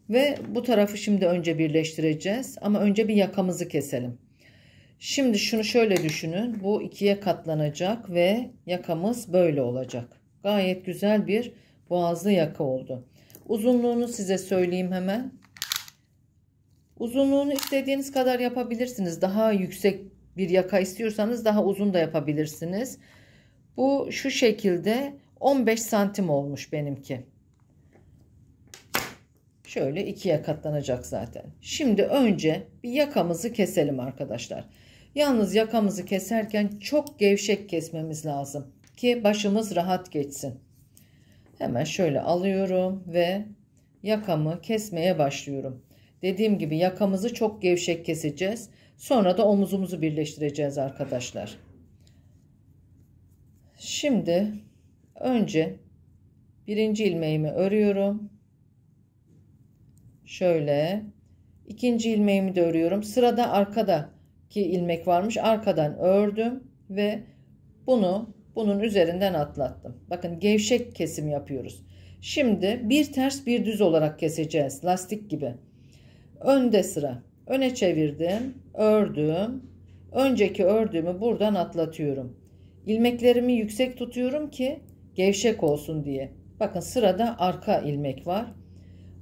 Speaker 1: Ve bu tarafı şimdi önce birleştireceğiz. Ama önce bir yakamızı keselim. Şimdi şunu şöyle düşünün. Bu ikiye katlanacak ve yakamız böyle olacak. Gayet güzel bir boğazlı yaka oldu. Uzunluğunu size söyleyeyim hemen. Uzunluğunu istediğiniz kadar yapabilirsiniz. Daha yüksek bir yaka istiyorsanız daha uzun da yapabilirsiniz. Bu şu şekilde 15 santim olmuş benimki. Şöyle ikiye katlanacak zaten. Şimdi önce bir yakamızı keselim arkadaşlar. Yalnız yakamızı keserken çok gevşek kesmemiz lazım ki başımız rahat geçsin. Hemen şöyle alıyorum ve yakamı kesmeye başlıyorum. Dediğim gibi yakamızı çok gevşek keseceğiz. Sonra da omuzumuzu birleştireceğiz arkadaşlar. Şimdi önce birinci ilmeğimi örüyorum. Şöyle ikinci ilmeğimi de örüyorum. Sırada arkadaki ilmek varmış. Arkadan ördüm ve bunu bunun üzerinden atlattım. Bakın gevşek kesim yapıyoruz. Şimdi bir ters bir düz olarak keseceğiz lastik gibi. Önde sıra. Öne çevirdim, ördüm. Önceki ördüğümü buradan atlatıyorum. İlmeklerimi yüksek tutuyorum ki gevşek olsun diye. Bakın sırada arka ilmek var.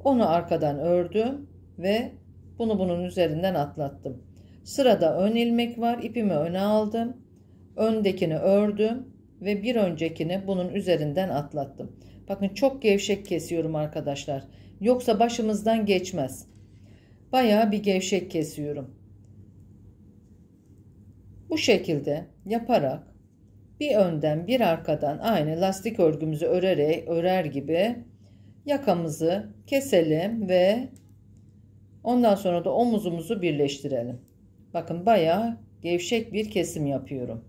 Speaker 1: Onu arkadan ördüm ve bunu bunun üzerinden atlattım. Sırada ön ilmek var. İpimi öne aldım. Öndekini ördüm ve bir öncekini bunun üzerinden atlattım. Bakın çok gevşek kesiyorum arkadaşlar. Yoksa başımızdan geçmez. Bayağı bir gevşek kesiyorum. Bu şekilde yaparak bir önden bir arkadan aynı lastik örgümüzü örerek örer gibi yakamızı keselim ve ondan sonra da omuzumuzu birleştirelim. Bakın bayağı gevşek bir kesim yapıyorum.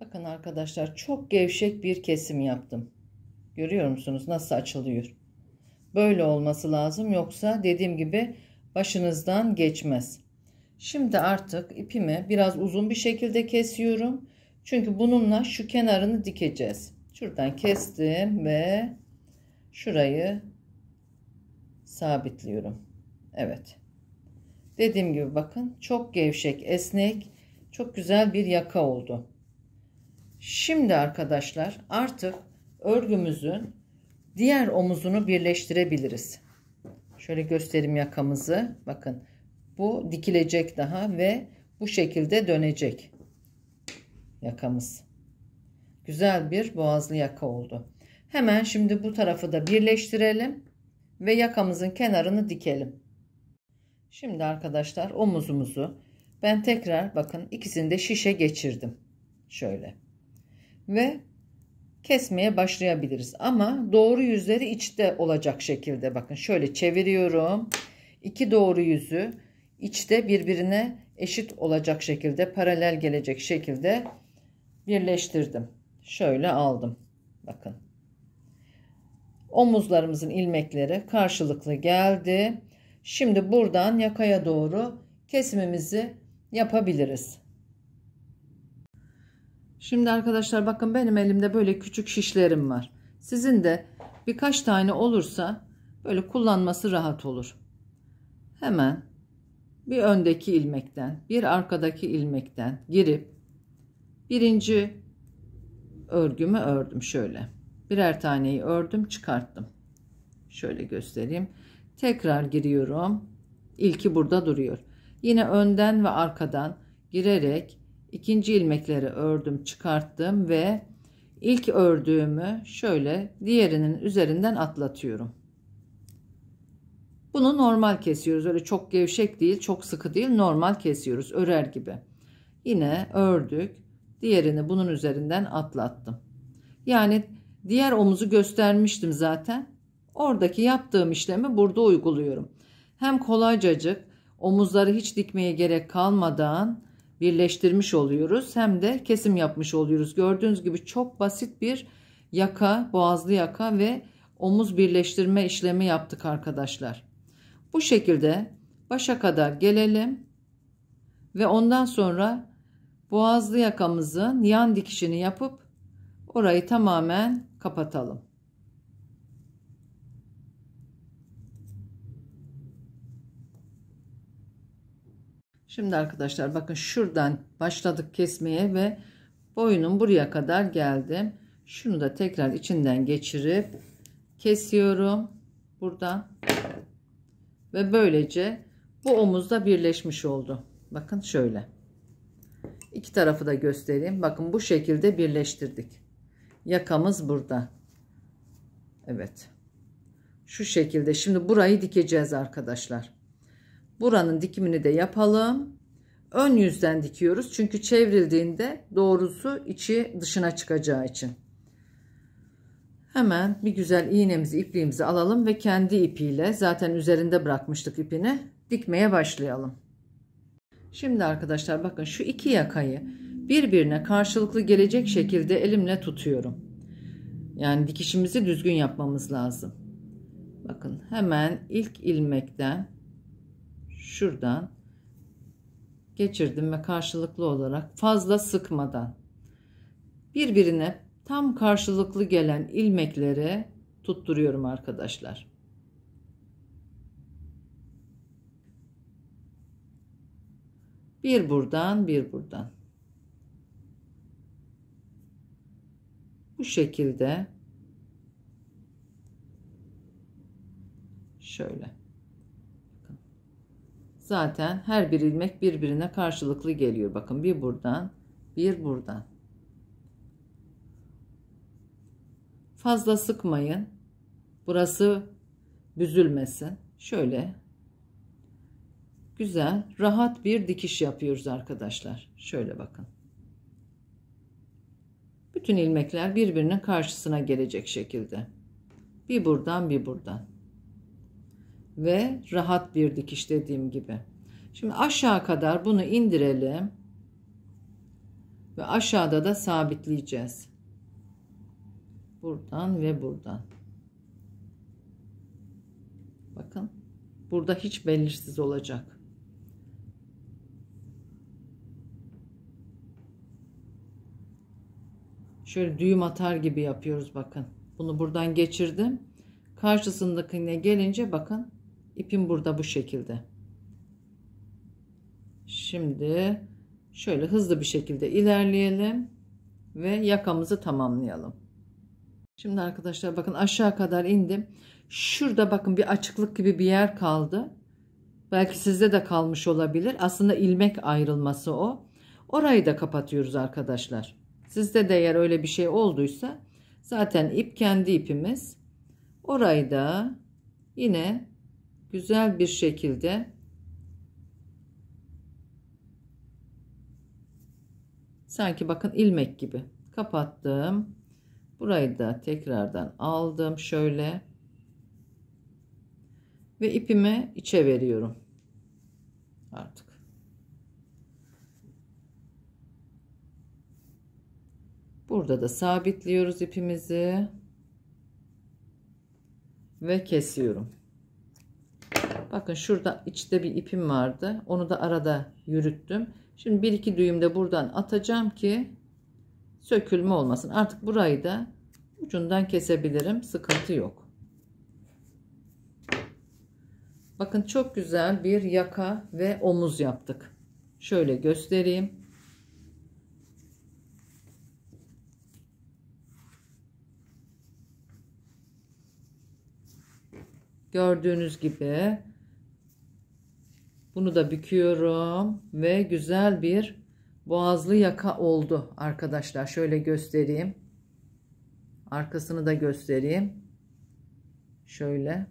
Speaker 1: Bakın arkadaşlar çok gevşek bir kesim yaptım. Görüyor musunuz nasıl açılıyor? Böyle olması lazım yoksa dediğim gibi başınızdan geçmez. Şimdi artık ipimi biraz uzun bir şekilde kesiyorum. Çünkü bununla şu kenarını dikeceğiz. Şuradan kestim ve şurayı sabitliyorum. Evet. Dediğim gibi bakın çok gevşek, esnek, çok güzel bir yaka oldu. Şimdi arkadaşlar artık örgümüzün diğer omuzunu birleştirebiliriz. Şöyle gösterim yakamızı. Bakın bu dikilecek daha ve bu şekilde dönecek yakamız. Güzel bir boğazlı yaka oldu. Hemen şimdi bu tarafı da birleştirelim ve yakamızın kenarını dikelim. Şimdi arkadaşlar omuzumuzu ben tekrar bakın ikisini de şişe geçirdim. Şöyle. Ve kesmeye başlayabiliriz. Ama doğru yüzleri içte olacak şekilde bakın şöyle çeviriyorum. İki doğru yüzü içte birbirine eşit olacak şekilde paralel gelecek şekilde birleştirdim. Şöyle aldım. Bakın. Omuzlarımızın ilmekleri karşılıklı geldi. Şimdi buradan yakaya doğru kesimimizi yapabiliriz. Şimdi arkadaşlar bakın benim elimde böyle küçük şişlerim var. Sizin de birkaç tane olursa böyle kullanması rahat olur. Hemen bir öndeki ilmekten, bir arkadaki ilmekten girip birinci örgümü ördüm şöyle. Birer taneyi ördüm, çıkarttım. Şöyle göstereyim. Tekrar giriyorum. İlki burada duruyor. Yine önden ve arkadan girerek ikinci ilmekleri ördüm çıkarttım ve ilk ördüğümü şöyle diğerinin üzerinden atlatıyorum. Bunu normal kesiyoruz. Öyle çok gevşek değil, çok sıkı değil. Normal kesiyoruz. Örer gibi. Yine ördük. Diğerini bunun üzerinden atlattım. Yani diğer omuzu göstermiştim zaten. Oradaki yaptığım işlemi burada uyguluyorum. Hem kolaycacık omuzları hiç dikmeye gerek kalmadan birleştirmiş oluyoruz hem de kesim yapmış oluyoruz. Gördüğünüz gibi çok basit bir yaka, boğazlı yaka ve omuz birleştirme işlemi yaptık arkadaşlar. Bu şekilde başa kadar gelelim ve ondan sonra boğazlı yakamızın yan dikişini yapıp orayı tamamen kapatalım. Şimdi arkadaşlar bakın şuradan başladık kesmeye ve boyunun buraya kadar geldim. Şunu da tekrar içinden geçirip kesiyorum. Buradan. Ve böylece bu omuzda birleşmiş oldu. Bakın şöyle. İki tarafı da göstereyim. Bakın bu şekilde birleştirdik. Yakamız burada. Evet. Şu şekilde. Şimdi burayı dikeceğiz arkadaşlar. Buranın dikimini de yapalım. Ön yüzden dikiyoruz. Çünkü çevrildiğinde doğrusu içi dışına çıkacağı için. Hemen bir güzel iğnemizi ipliğimizi alalım ve kendi ipiyle zaten üzerinde bırakmıştık ipini dikmeye başlayalım. Şimdi arkadaşlar bakın şu iki yakayı birbirine karşılıklı gelecek şekilde elimle tutuyorum. Yani dikişimizi düzgün yapmamız lazım. Bakın hemen ilk ilmekten şuradan geçirdim ve karşılıklı olarak fazla sıkmadan birbirine tam karşılıklı gelen ilmekleri tutturuyorum arkadaşlar. Bir buradan bir buradan. Bu şekilde şöyle zaten her bir ilmek birbirine karşılıklı geliyor. Bakın bir buradan bir buradan. Fazla sıkmayın. Burası büzülmesin. Şöyle güzel rahat bir dikiş yapıyoruz arkadaşlar. Şöyle bakın. Bütün ilmekler birbirinin karşısına gelecek şekilde. Bir buradan bir buradan ve rahat bir dikiş dediğim gibi. Şimdi aşağı kadar bunu indirelim. Ve aşağıda da sabitleyeceğiz. Buradan ve buradan. Bakın. Burada hiç belirsiz olacak. Şöyle düğüm atar gibi yapıyoruz bakın. Bunu buradan geçirdim. Karşısındakine gelince bakın İpim burada bu şekilde. Şimdi şöyle hızlı bir şekilde ilerleyelim ve yakamızı tamamlayalım. Şimdi arkadaşlar bakın aşağı kadar indim. Şurada bakın bir açıklık gibi bir yer kaldı. Belki sizde de kalmış olabilir. Aslında ilmek ayrılması o. Orayı da kapatıyoruz arkadaşlar. Sizde de eğer öyle bir şey olduysa zaten ip kendi ipimiz. Orayı da yine güzel bir şekilde sanki bakın ilmek gibi kapattım. Burayı da tekrardan aldım şöyle ve ipimi içe veriyorum artık. Burada da sabitliyoruz ipimizi ve kesiyorum. Bakın şurada içte bir ipim vardı. Onu da arada yürüttüm. Şimdi bir iki düğüm de buradan atacağım ki sökülme olmasın. Artık burayı da ucundan kesebilirim. Sıkıntı yok. Bakın çok güzel bir yaka ve omuz yaptık. Şöyle göstereyim. Gördüğünüz gibi bunu da büküyorum ve güzel bir boğazlı yaka oldu arkadaşlar. Şöyle göstereyim. Arkasını da göstereyim. Şöyle.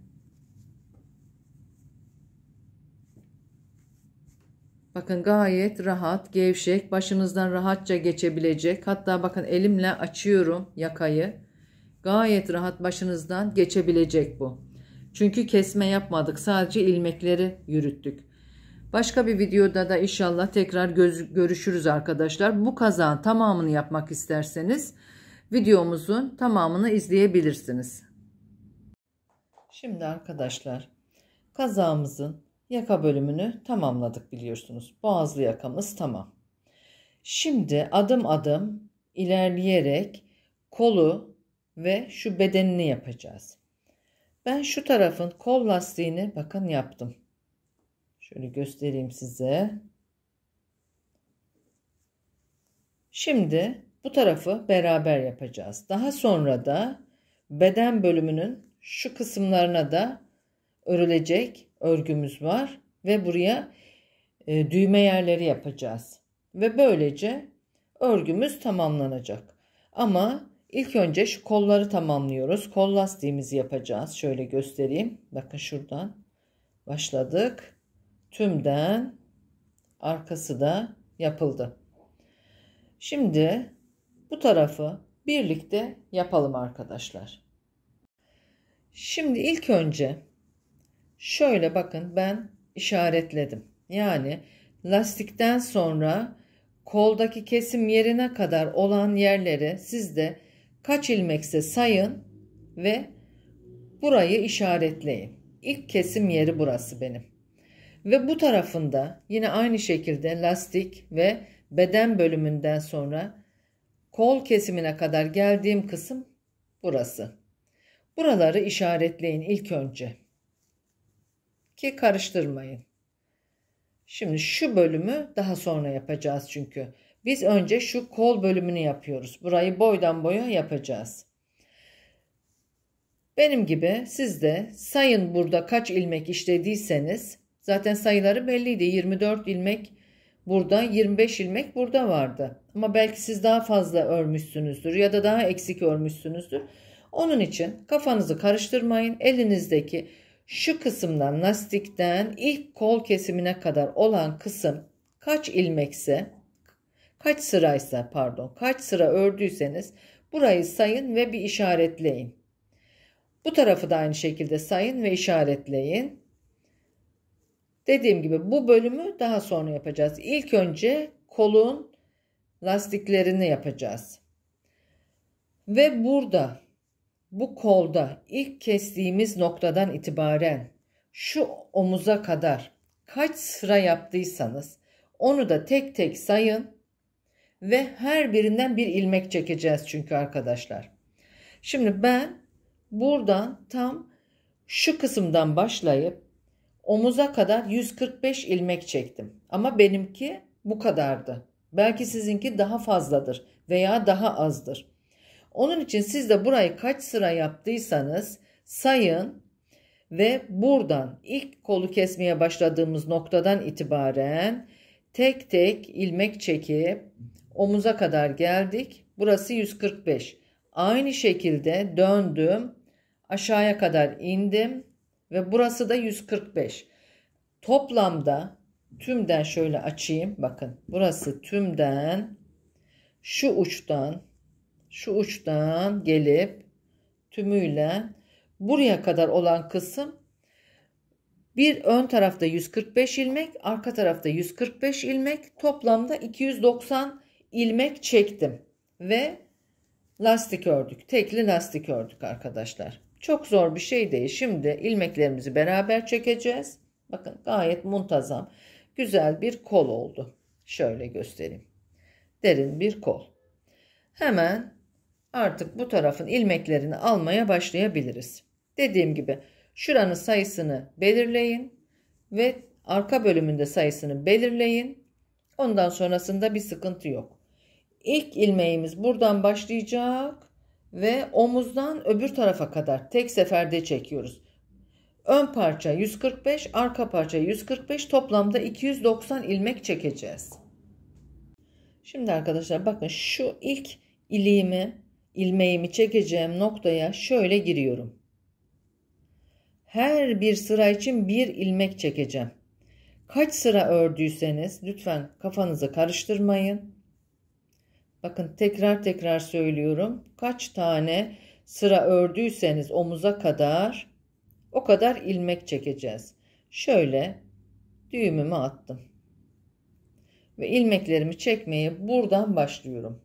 Speaker 1: Bakın gayet rahat, gevşek, başınızdan rahatça geçebilecek. Hatta bakın elimle açıyorum yakayı. Gayet rahat başınızdan geçebilecek bu. Çünkü kesme yapmadık. Sadece ilmekleri yürüttük. Başka bir videoda da inşallah tekrar görüşürüz arkadaşlar. Bu kazağın tamamını yapmak isterseniz videomuzun tamamını izleyebilirsiniz. Şimdi arkadaşlar kazağımızın yaka bölümünü tamamladık biliyorsunuz. Boğazlı yakamız tamam. Şimdi adım adım ilerleyerek kolu ve şu bedenini yapacağız. Ben şu tarafın kol lastiğini bakın yaptım. Şöyle göstereyim size. Şimdi bu tarafı beraber yapacağız. Daha sonra da beden bölümünün şu kısımlarına da örülecek örgümüz var ve buraya e, düğme yerleri yapacağız. Ve böylece örgümüz tamamlanacak. Ama ilk önce şu kolları tamamlıyoruz. Kol lastiğimizi yapacağız. Şöyle göstereyim. Bakın şuradan başladık tümden arkası da yapıldı. Şimdi bu tarafı birlikte yapalım arkadaşlar. Şimdi ilk önce şöyle bakın ben işaretledim. Yani lastikten sonra koldaki kesim yerine kadar olan yerleri siz de kaç ilmekse sayın ve burayı işaretleyin. İlk kesim yeri burası benim. Ve bu tarafında yine aynı şekilde lastik ve beden bölümünden sonra kol kesimine kadar geldiğim kısım burası. Buraları işaretleyin ilk önce. Ki karıştırmayın. Şimdi şu bölümü daha sonra yapacağız çünkü. Biz önce şu kol bölümünü yapıyoruz. Burayı boydan boya yapacağız. Benim gibi siz de sayın burada kaç ilmek işlediyseniz Zaten sayıları belliydi. 24 ilmek burada, 25 ilmek burada vardı. Ama belki siz daha fazla örmüşsünüzdür ya da daha eksik örmüşsünüzdür. Onun için kafanızı karıştırmayın. Elinizdeki şu kısımdan lastikten ilk kol kesimine kadar olan kısım kaç ilmekse kaç sıraysa pardon kaç sıra ördüyseniz burayı sayın ve bir işaretleyin. Bu tarafı da aynı şekilde sayın ve işaretleyin. Dediğim gibi bu bölümü daha sonra yapacağız. İlk önce kolun lastiklerini yapacağız. Ve burada bu kolda ilk kestiğimiz noktadan itibaren şu omuza kadar kaç sıra yaptıysanız onu da tek tek sayın ve her birinden bir ilmek çekeceğiz çünkü arkadaşlar. Şimdi ben buradan tam şu kısımdan başlayıp Omuza kadar 145 ilmek çektim. Ama benimki bu kadardı. Belki sizinki daha fazladır veya daha azdır. Onun için siz de burayı kaç sıra yaptıysanız sayın ve buradan ilk kolu kesmeye başladığımız noktadan itibaren tek tek ilmek çekip omuza kadar geldik. Burası 145. Aynı şekilde döndüm. Aşağıya kadar indim ve burası da 145. Toplamda tümden şöyle açayım. Bakın burası tümden şu uçtan şu uçtan gelip tümüyle buraya kadar olan kısım bir ön tarafta 145 ilmek, arka tarafta 145 ilmek, toplamda 290 ilmek çektim ve lastik ördük. Tekli lastik ördük arkadaşlar. Çok zor bir şey değil. Şimdi ilmeklerimizi beraber çekeceğiz. Bakın gayet muntazam. Güzel bir kol oldu. Şöyle göstereyim. Derin bir kol. Hemen artık bu tarafın ilmeklerini almaya başlayabiliriz. Dediğim gibi şuranın sayısını belirleyin ve arka bölümünde sayısını belirleyin. Ondan sonrasında bir sıkıntı yok. İlk ilmeğimiz buradan başlayacak ve omuzdan öbür tarafa kadar tek seferde çekiyoruz. Ön parça 145, arka parça 145 toplamda 290 ilmek çekeceğiz. Şimdi arkadaşlar bakın şu ilk iliğimi, ilmeğimi çekeceğim noktaya şöyle giriyorum. Her bir sıra için bir ilmek çekeceğim. Kaç sıra ördüyseniz lütfen kafanızı karıştırmayın. Bakın tekrar tekrar söylüyorum. Kaç tane sıra ördüyseniz omuza kadar o kadar ilmek çekeceğiz. Şöyle düğümümü attım. Ve ilmeklerimi çekmeye buradan başlıyorum.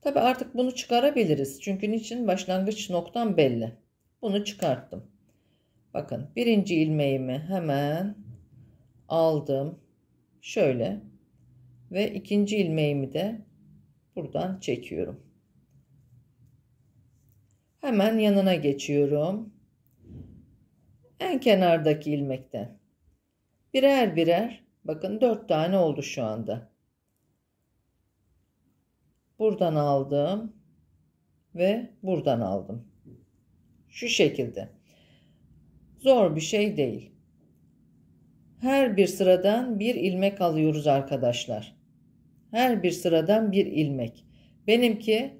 Speaker 1: Tabi artık bunu çıkarabiliriz. Çünkü niçin? Başlangıç noktam belli. Bunu çıkarttım. Bakın birinci ilmeğimi hemen aldım. Şöyle ve ikinci ilmeğimi de buradan çekiyorum. Hemen yanına geçiyorum. En kenardaki ilmekten. Birer birer bakın dört tane oldu şu anda. Buradan aldım ve buradan aldım. Şu şekilde. Zor bir şey değil. Her bir sıradan bir ilmek alıyoruz arkadaşlar. Her bir sıradan bir ilmek. Benimki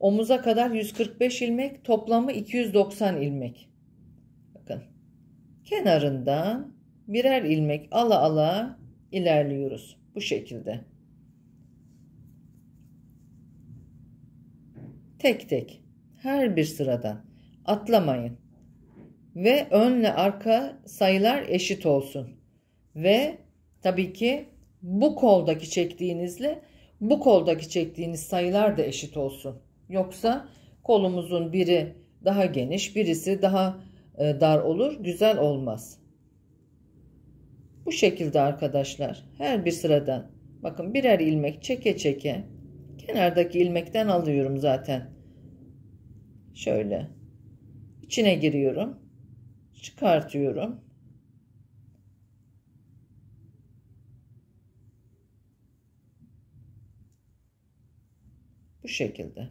Speaker 1: omuza kadar 145 ilmek, toplamı 290 ilmek. Bakın. Kenarından birer ilmek ala ala ilerliyoruz. Bu şekilde. Tek tek her bir sıradan atlamayın. Ve önle arka sayılar eşit olsun. Ve tabii ki bu koldaki çektiğinizle bu koldaki çektiğiniz sayılar da eşit olsun. Yoksa kolumuzun biri daha geniş birisi daha e, dar olur güzel olmaz. Bu şekilde arkadaşlar her bir sıradan bakın birer ilmek çeke çeke kenardaki ilmekten alıyorum zaten. Şöyle içine giriyorum çıkartıyorum Bu şekilde.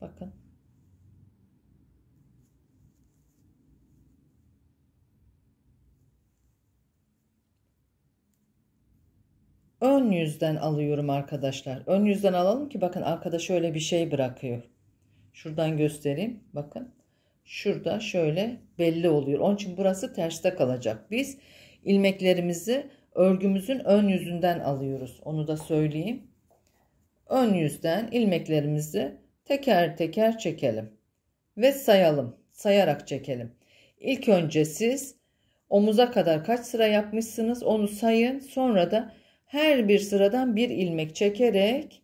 Speaker 1: Bakın. Ön yüzden alıyorum arkadaşlar. Ön yüzden alalım ki bakın arkada şöyle bir şey bırakıyor. Şuradan göstereyim. Bakın. Şurada şöyle belli oluyor. Onun için burası terste kalacak. Biz ilmeklerimizi örgümüzün ön yüzünden alıyoruz. Onu da söyleyeyim. Ön yüzden ilmeklerimizi teker teker çekelim ve sayalım. Sayarak çekelim. İlk önce siz omuza kadar kaç sıra yapmışsınız onu sayın. Sonra da her bir sıradan bir ilmek çekerek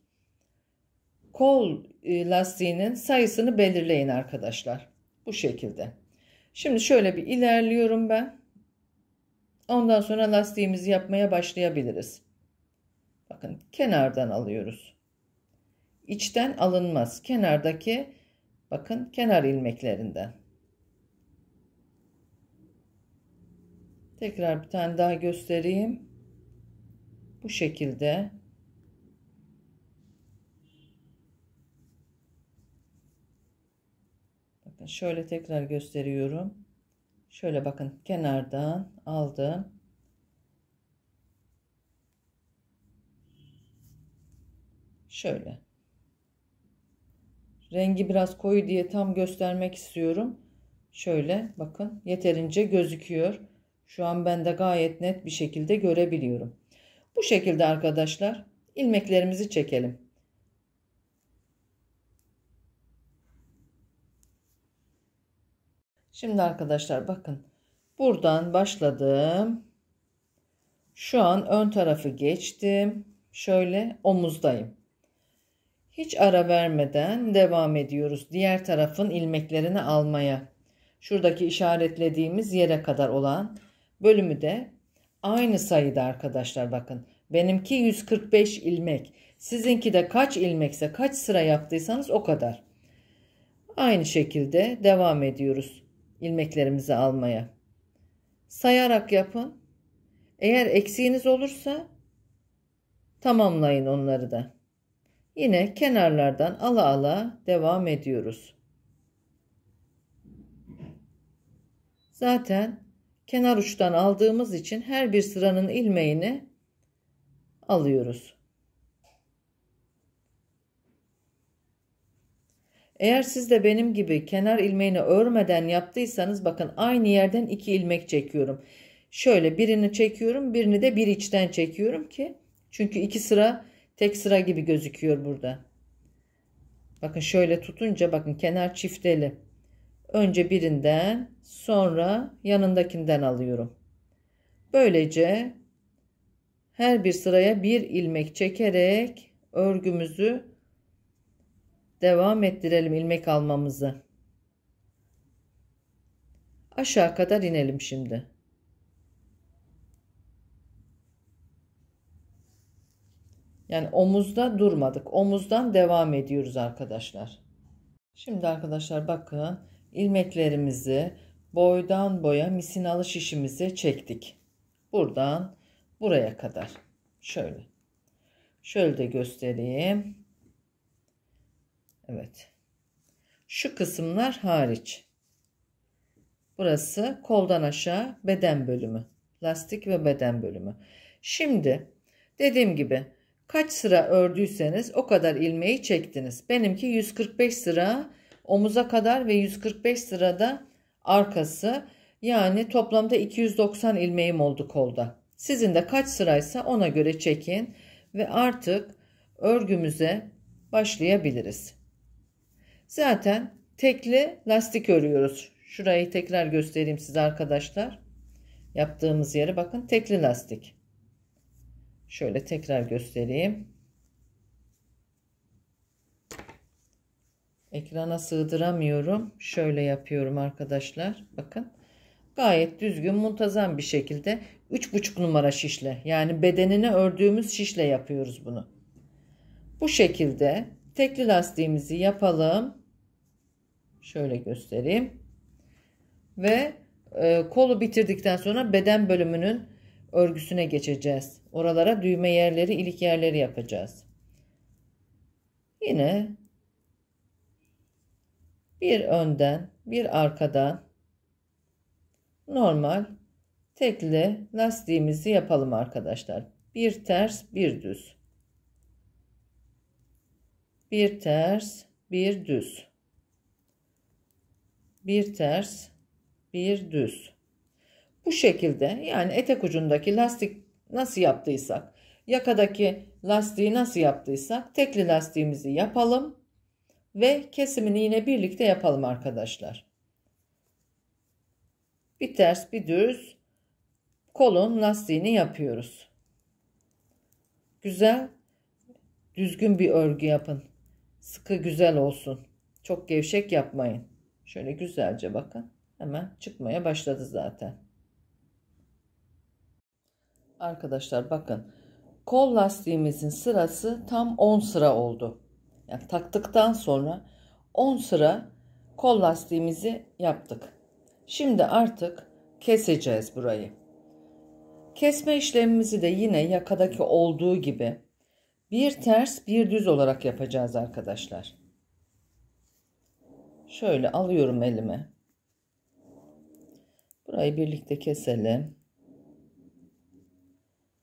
Speaker 1: kol e, lastiğinin sayısını belirleyin arkadaşlar. Bu şekilde. Şimdi şöyle bir ilerliyorum ben. Ondan sonra lastiğimizi yapmaya başlayabiliriz. Bakın kenardan alıyoruz. İçten alınmaz. Kenardaki bakın kenar ilmeklerinden. Tekrar bir tane daha göstereyim. Bu şekilde. Bakın şöyle tekrar gösteriyorum. Şöyle bakın kenardan aldım. Şöyle. Rengi biraz koyu diye tam göstermek istiyorum. Şöyle bakın yeterince gözüküyor. Şu an ben de gayet net bir şekilde görebiliyorum. Bu şekilde arkadaşlar ilmeklerimizi çekelim. Şimdi arkadaşlar bakın. Buradan başladım. Şu an ön tarafı geçtim. Şöyle omuzdayım. Hiç ara vermeden devam ediyoruz. Diğer tarafın ilmeklerini almaya. Şuradaki işaretlediğimiz yere kadar olan bölümü de aynı sayıda arkadaşlar bakın. Benimki 145 ilmek. Sizinki de kaç ilmekse kaç sıra yaptıysanız o kadar. Aynı şekilde devam ediyoruz ilmeklerimizi almaya. Sayarak yapın. Eğer eksiğiniz olursa tamamlayın onları da. Yine kenarlardan ala ala devam ediyoruz. Zaten kenar uçtan aldığımız için her bir sıranın ilmeğini alıyoruz. Eğer siz de benim gibi kenar ilmeğini örmeden yaptıysanız bakın aynı yerden iki ilmek çekiyorum. Şöyle birini çekiyorum birini de bir içten çekiyorum ki çünkü iki sıra tek sıra gibi gözüküyor burada. Bakın şöyle tutunca bakın kenar çifteli. Önce birinden sonra yanındakinden alıyorum. Böylece her bir sıraya bir ilmek çekerek örgümüzü devam ettirelim ilmek almamızı. Aşağı kadar inelim şimdi. Yani omuzda durmadık. Omuzdan devam ediyoruz arkadaşlar. Şimdi arkadaşlar bakın ilmeklerimizi boydan boya misinalı işimizi çektik. Buradan buraya kadar. Şöyle. Şöyle de göstereyim. Evet. Şu kısımlar hariç. Burası koldan aşağı beden bölümü. Lastik ve beden bölümü. Şimdi dediğim gibi kaç sıra ördüyseniz o kadar ilmeği çektiniz. Benimki 145 sıra omuza kadar ve 145 sırada arkası yani toplamda 290 ilmeğim oldu kolda. Sizin de kaç sıraysa ona göre çekin ve artık örgümüze başlayabiliriz. Zaten tekli lastik örüyoruz. Şurayı tekrar göstereyim size arkadaşlar. Yaptığımız yeri bakın tekli lastik. Şöyle tekrar göstereyim. Ekrana sığdıramıyorum. Şöyle yapıyorum arkadaşlar. Bakın gayet düzgün muntazam bir şekilde 3,5 numara şişle yani bedenine ördüğümüz şişle yapıyoruz bunu. Bu şekilde tekli lastiğimizi yapalım. Şöyle göstereyim. Ve e, kolu bitirdikten sonra beden bölümünün örgüsüne geçeceğiz. Oralara düğme yerleri, ilik yerleri yapacağız. Yine bir önden, bir arkadan normal tekli lastiğimizi yapalım arkadaşlar. Bir ters, bir düz. Bir ters, bir düz bir ters, bir düz. Bu şekilde yani etek ucundaki lastik nasıl yaptıysak, yakadaki lastiği nasıl yaptıysak tekli lastiğimizi yapalım ve kesimini yine birlikte yapalım arkadaşlar. Bir ters bir düz kolun lastiğini yapıyoruz. Güzel düzgün bir örgü yapın. Sıkı güzel olsun. Çok gevşek yapmayın. Şöyle güzelce bakın. Hemen çıkmaya başladı zaten. Arkadaşlar bakın. Kol lastiğimizin sırası tam 10 sıra oldu. Yani taktıktan sonra 10 sıra kol lastiğimizi yaptık. Şimdi artık keseceğiz burayı. Kesme işlemimizi de yine yakadaki olduğu gibi bir ters bir düz olarak yapacağız arkadaşlar. Şöyle alıyorum elime. Burayı birlikte keselim.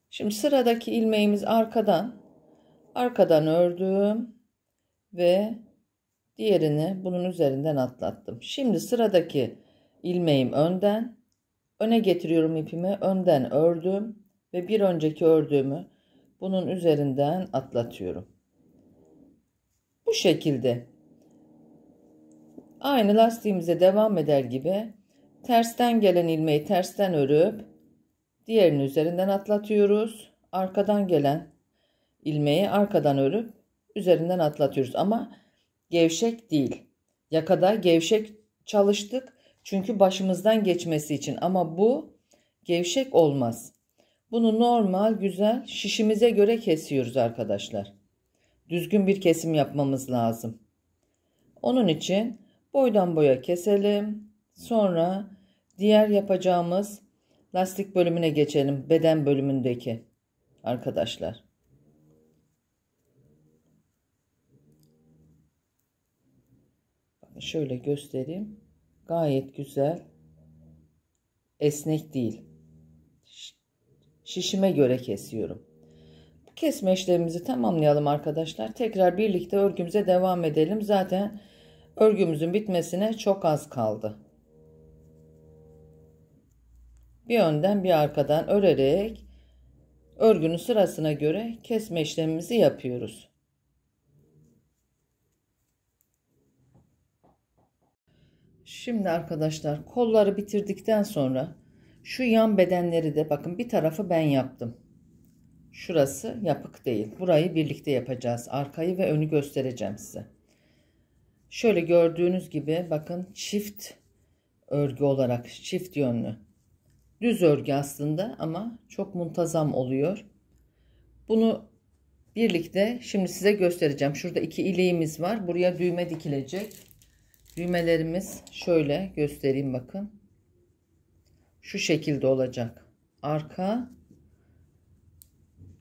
Speaker 1: Şimdi sıradaki ilmeğimiz arkadan. Arkadan ördüm ve diğerini bunun üzerinden atlattım. Şimdi sıradaki ilmeğim önden. Öne getiriyorum ipimi. Önden ördüm ve bir önceki ördüğümü bunun üzerinden atlatıyorum. Bu şekilde Aynı lastiğimize devam eder gibi tersten gelen ilmeği tersten örüp diğerinin üzerinden atlatıyoruz. Arkadan gelen ilmeği arkadan örüp üzerinden atlatıyoruz ama gevşek değil. Yakada gevşek çalıştık çünkü başımızdan geçmesi için ama bu gevşek olmaz. Bunu normal güzel şişimize göre kesiyoruz arkadaşlar. Düzgün bir kesim yapmamız lazım. Onun için boydan boya keselim. Sonra diğer yapacağımız lastik bölümüne geçelim. Beden bölümündeki arkadaşlar. Şöyle göstereyim. Gayet güzel. Esnek değil. Şişime göre kesiyorum. Kesme işlemimizi tamamlayalım arkadaşlar. Tekrar birlikte örgümüze devam edelim. Zaten Örgümüzün bitmesine çok az kaldı. Bir önden bir arkadan örerek örgünün sırasına göre kesme işlemimizi yapıyoruz. Şimdi arkadaşlar kolları bitirdikten sonra şu yan bedenleri de bakın bir tarafı ben yaptım. Şurası yapık değil. Burayı birlikte yapacağız. Arkayı ve önü göstereceğim size. Şöyle gördüğünüz gibi bakın çift örgü olarak çift yönlü. Düz örgü aslında ama çok muntazam oluyor. Bunu birlikte şimdi size göstereceğim. Şurada iki ileğimiz var. Buraya düğme dikilecek. Düğmelerimiz şöyle göstereyim bakın. Şu şekilde olacak. Arka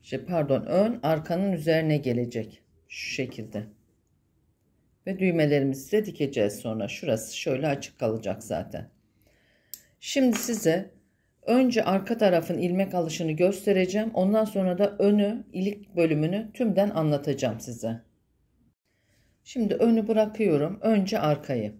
Speaker 1: şey pardon ön arkanın üzerine gelecek. Şu şekilde. Ve düğmelerimizi de dikeceğiz sonra. Şurası şöyle açık kalacak zaten. Şimdi size önce arka tarafın ilmek alışını göstereceğim. Ondan sonra da önü ilik bölümünü tümden anlatacağım size. Şimdi önü bırakıyorum. Önce arkayı.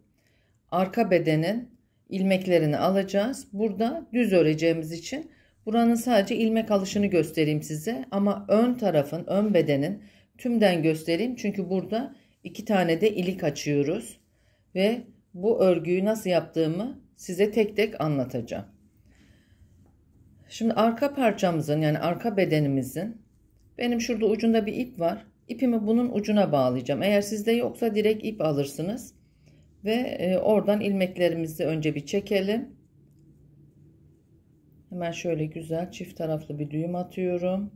Speaker 1: Arka bedenin ilmeklerini alacağız. Burada düz öreceğimiz için buranın sadece ilmek alışını göstereyim size. Ama ön tarafın, ön bedenin tümden göstereyim. Çünkü burada iki tane de ilik açıyoruz ve bu örgüyü nasıl yaptığımı size tek tek anlatacağım. Şimdi arka parçamızın yani arka bedenimizin benim şurada ucunda bir ip var. İpimi bunun ucuna bağlayacağım. Eğer sizde yoksa direkt ip alırsınız. Ve e, oradan ilmeklerimizi önce bir çekelim. Hemen şöyle güzel çift taraflı bir düğüm atıyorum.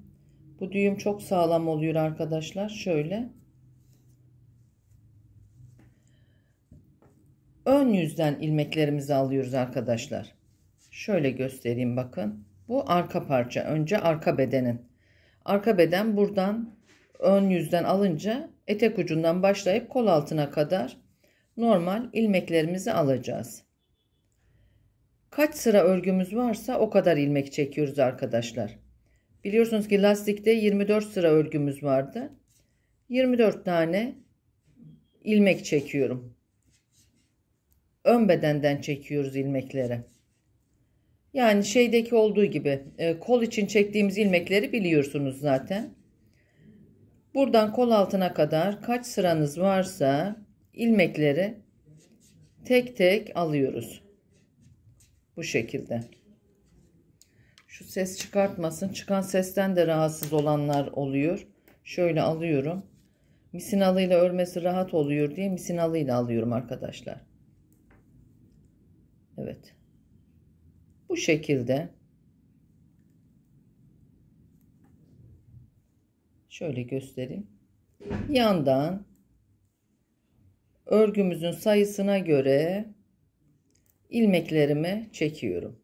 Speaker 1: Bu düğüm çok sağlam oluyor arkadaşlar. Şöyle ön yüzden ilmeklerimizi alıyoruz arkadaşlar. Şöyle göstereyim bakın. Bu arka parça. Önce arka bedenin. Arka beden buradan ön yüzden alınca etek ucundan başlayıp kol altına kadar normal ilmeklerimizi alacağız. Kaç sıra örgümüz varsa o kadar ilmek çekiyoruz arkadaşlar. Biliyorsunuz ki lastikte 24 sıra örgümüz vardı. 24 tane ilmek çekiyorum ön bedenden çekiyoruz ilmekleri. Yani şeydeki olduğu gibi e, kol için çektiğimiz ilmekleri biliyorsunuz zaten. Buradan kol altına kadar kaç sıranız varsa ilmekleri tek tek alıyoruz. Bu şekilde. Şu ses çıkartmasın. Çıkan sesten de rahatsız olanlar oluyor. Şöyle alıyorum. Misinalıyla örmesi rahat oluyor diye misinalıyla alıyorum arkadaşlar. Evet. Bu şekilde şöyle göstereyim. Yandan örgümüzün sayısına göre ilmeklerimi çekiyorum.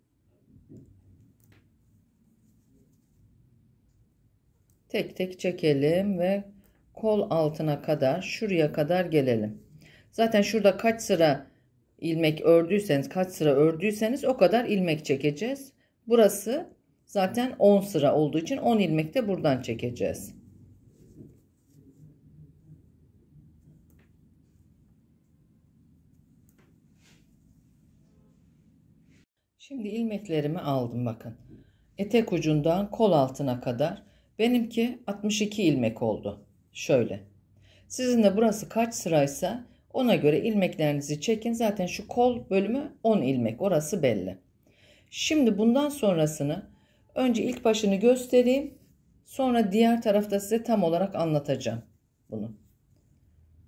Speaker 1: Tek tek çekelim ve kol altına kadar şuraya kadar gelelim. Zaten şurada kaç sıra ilmek ördüyseniz kaç sıra ördüyseniz o kadar ilmek çekeceğiz. Burası zaten 10 sıra olduğu için 10 ilmek de buradan çekeceğiz. Şimdi ilmeklerimi aldım bakın. Etek ucundan kol altına kadar benimki 62 ilmek oldu. Şöyle. Sizin de burası kaç sıraysa ona göre ilmeklerinizi çekin. Zaten şu kol bölümü 10 ilmek. Orası belli. Şimdi bundan sonrasını önce ilk başını göstereyim. Sonra diğer tarafta size tam olarak anlatacağım bunu.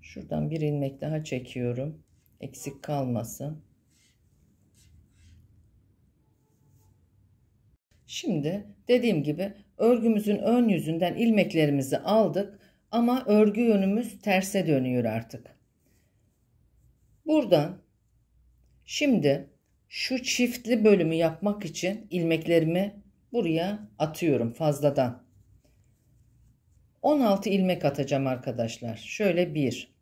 Speaker 1: Şuradan bir ilmek daha çekiyorum. Eksik kalmasın. Şimdi dediğim gibi örgümüzün ön yüzünden ilmeklerimizi aldık ama örgü yönümüz terse dönüyor artık. Buradan şimdi şu çiftli bölümü yapmak için ilmeklerimi buraya atıyorum fazladan. 16 ilmek atacağım arkadaşlar. Şöyle 1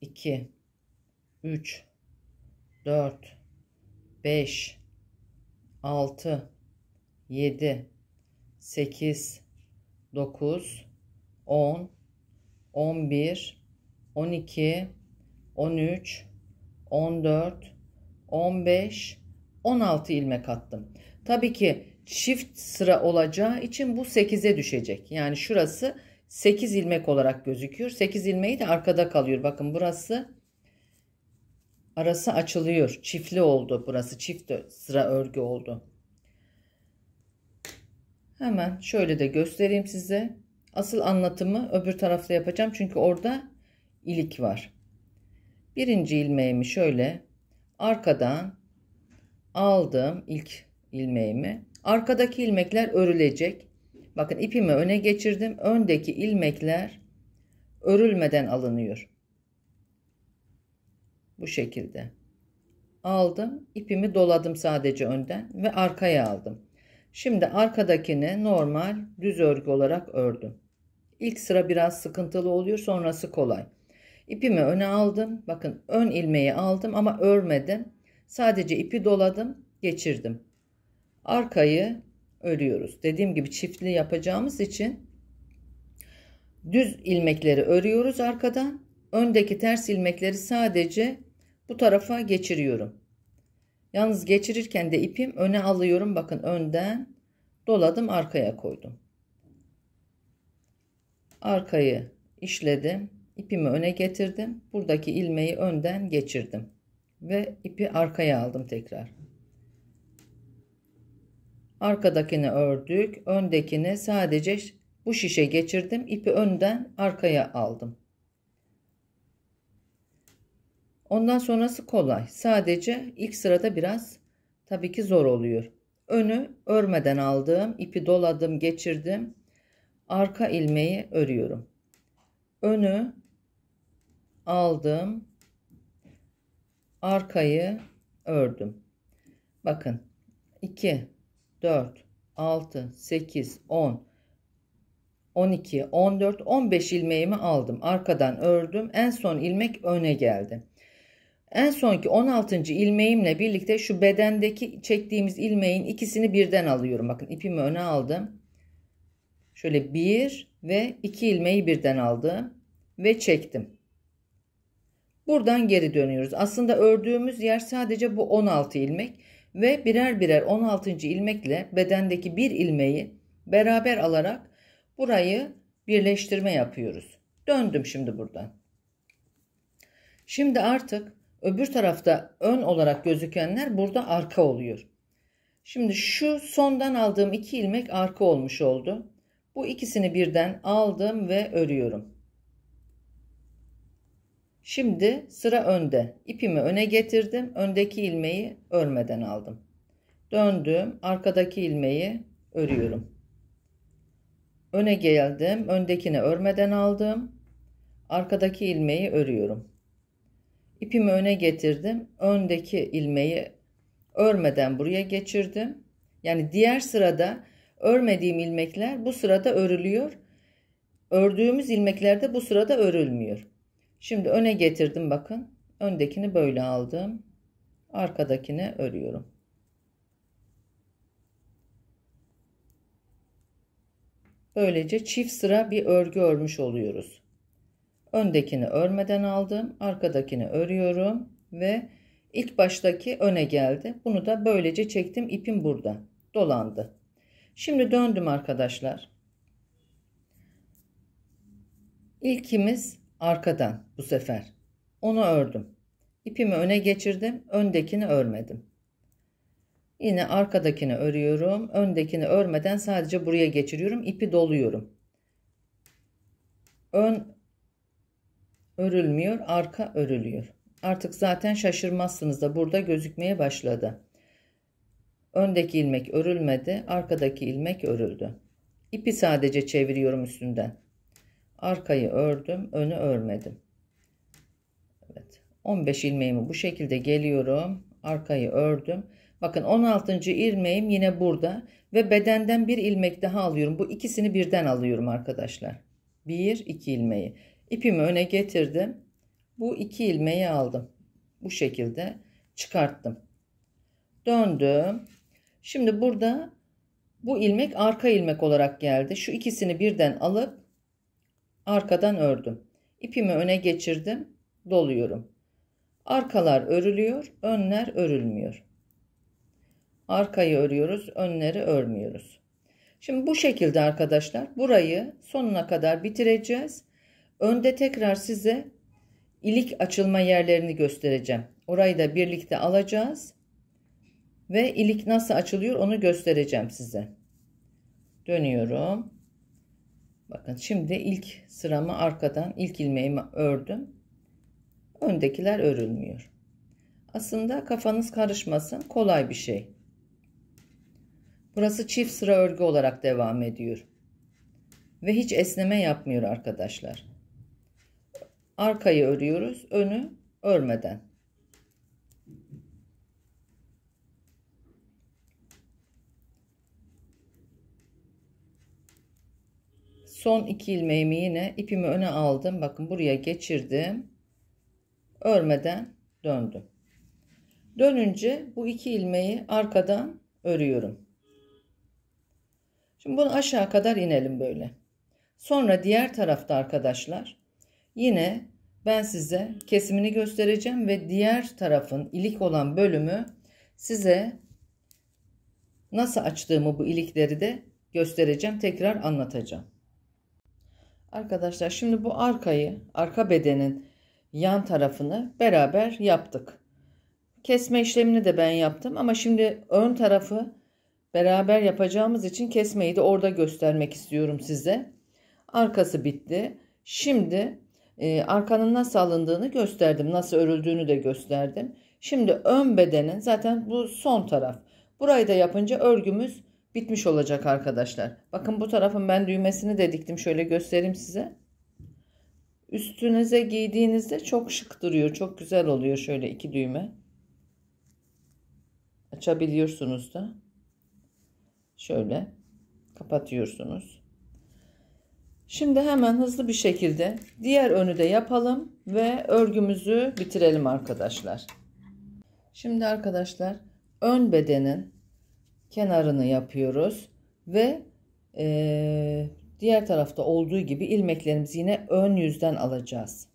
Speaker 1: 2 3 4 5 6 7 8 9 10 11 12 13, 14, 15, 16 ilmek attım. Tabii ki çift sıra olacağı için bu 8'e düşecek. Yani şurası 8 ilmek olarak gözüküyor. 8 ilmeği de arkada kalıyor. Bakın burası arası açılıyor. Çiftli oldu burası. Çift sıra örgü oldu. Hemen şöyle de göstereyim size. Asıl anlatımı öbür tarafta yapacağım. Çünkü orada ilik var. Birinci ilmeğimi şöyle arkadan aldım ilk ilmeğimi. Arkadaki ilmekler örülecek. Bakın ipimi öne geçirdim. Öndeki ilmekler örülmeden alınıyor. Bu şekilde. Aldım. ipimi doladım sadece önden ve arkaya aldım. Şimdi arkadakini normal düz örgü olarak ördüm. İlk sıra biraz sıkıntılı oluyor sonrası kolay. İpimi öne aldım. Bakın ön ilmeği aldım ama örmedim. Sadece ipi doladım, geçirdim. Arkayı örüyoruz. Dediğim gibi çiftli yapacağımız için düz ilmekleri örüyoruz arkadan. Öndeki ters ilmekleri sadece bu tarafa geçiriyorum. Yalnız geçirirken de ipim öne alıyorum. Bakın önden doladım arkaya koydum. Arkayı işledim. İpimi öne getirdim. Buradaki ilmeği önden geçirdim. Ve ipi arkaya aldım tekrar. Arkadakini ördük. Öndekini sadece bu şişe geçirdim. İpi önden arkaya aldım. Ondan sonrası kolay. Sadece ilk sırada biraz tabii ki zor oluyor. Önü örmeden aldım, ipi doladım geçirdim. Arka ilmeği örüyorum. Önü aldım. Arkayı ördüm. Bakın 2 4 6 8 10 12 14 15 ilmeğimi aldım. Arkadan ördüm. En son ilmek öne geldi. En sonki 16. ilmeğimle birlikte şu bedendeki çektiğimiz ilmeğin ikisini birden alıyorum. Bakın ipimi öne aldım. Şöyle bir ve iki ilmeği birden aldım ve çektim. Buradan geri dönüyoruz. Aslında ördüğümüz yer sadece bu 16 ilmek ve birer birer 16. ilmekle bedendeki bir ilmeği beraber alarak burayı birleştirme yapıyoruz. Döndüm şimdi buradan. Şimdi artık öbür tarafta ön olarak gözükenler burada arka oluyor. Şimdi şu sondan aldığım iki ilmek arka olmuş oldu. Bu ikisini birden aldım ve örüyorum. Şimdi sıra önde. İpimi öne getirdim. Öndeki ilmeği örmeden aldım. Döndüm. Arkadaki ilmeği örüyorum. Öne geldim. Öndekini örmeden aldım. Arkadaki ilmeği örüyorum. İpimi öne getirdim. Öndeki ilmeği örmeden buraya geçirdim. Yani diğer sırada örmediğim ilmekler bu sırada örülüyor. Ördüğümüz ilmekler de bu sırada örülmüyor. Şimdi öne getirdim bakın. Öndekini böyle aldım. arkadakine örüyorum. Böylece çift sıra bir örgü örmüş oluyoruz. Öndekini örmeden aldım. Arkadakini örüyorum ve ilk baştaki öne geldi. Bunu da böylece çektim. İpim burada. Dolandı. Şimdi döndüm arkadaşlar. İlkimiz Arkadan bu sefer. Onu ördüm. İpimi öne geçirdim. Öndekini örmedim. Yine arkadakini örüyorum. Öndekini örmeden sadece buraya geçiriyorum. ipi doluyorum. Ön örülmüyor. Arka örülüyor. Artık zaten şaşırmazsınız da burada gözükmeye başladı. Öndeki ilmek örülmedi. Arkadaki ilmek örüldü. İpi sadece çeviriyorum üstünden arkayı ördüm önü örmedim Evet 15 ilmeğimi bu şekilde geliyorum arkayı ördüm bakın 16. ilmeğim yine burada ve bedenden bir ilmek daha alıyorum bu ikisini birden alıyorum arkadaşlar 1 2 ilmeği ipimi öne getirdim bu iki ilmeği aldım bu şekilde çıkarttım döndüm şimdi burada bu ilmek arka ilmek olarak geldi şu ikisini birden alıp Arkadan ördüm. İpimi öne geçirdim. Doluyorum. Arkalar örülüyor, önler örülmüyor. Arkayı örüyoruz, önleri örmüyoruz. Şimdi bu şekilde arkadaşlar burayı sonuna kadar bitireceğiz. Önde tekrar size ilik açılma yerlerini göstereceğim. Orayı da birlikte alacağız. Ve ilik nasıl açılıyor onu göstereceğim size. Dönüyorum. Bakın şimdi ilk sıramı arkadan ilk ilmeğimi ördüm. Öndekiler örülmüyor. Aslında kafanız karışmasın kolay bir şey. Burası çift sıra örgü olarak devam ediyor. Ve hiç esneme yapmıyor arkadaşlar. Arkayı örüyoruz önü örmeden. Son iki ilmeğimi yine ipimi öne aldım. Bakın buraya geçirdim. Örmeden döndüm. Dönünce bu iki ilmeği arkadan örüyorum. Şimdi bunu aşağı kadar inelim böyle. Sonra diğer tarafta arkadaşlar yine ben size kesimini göstereceğim ve diğer tarafın ilik olan bölümü size nasıl açtığımı bu ilikleri de göstereceğim. Tekrar anlatacağım. Arkadaşlar şimdi bu arkayı, arka bedenin yan tarafını beraber yaptık. Kesme işlemini de ben yaptım ama şimdi ön tarafı beraber yapacağımız için kesmeyi de orada göstermek istiyorum size. Arkası bitti. Şimdi e, arkanın nasıl alındığını gösterdim. Nasıl örüldüğünü de gösterdim. Şimdi ön bedenin zaten bu son taraf. Burayı da yapınca örgümüz bitmiş olacak arkadaşlar. Bakın bu tarafın ben düğmesini de diktim. Şöyle göstereyim size. Üstünüze giydiğinizde çok şık duruyor. Çok güzel oluyor şöyle iki düğme. Açabiliyorsunuz da. Şöyle kapatıyorsunuz. Şimdi hemen hızlı bir şekilde diğer önü de yapalım ve örgümüzü bitirelim arkadaşlar. Şimdi arkadaşlar ön bedenin kenarını yapıyoruz ve e, diğer tarafta olduğu gibi ilmeklerimizi yine ön yüzden alacağız.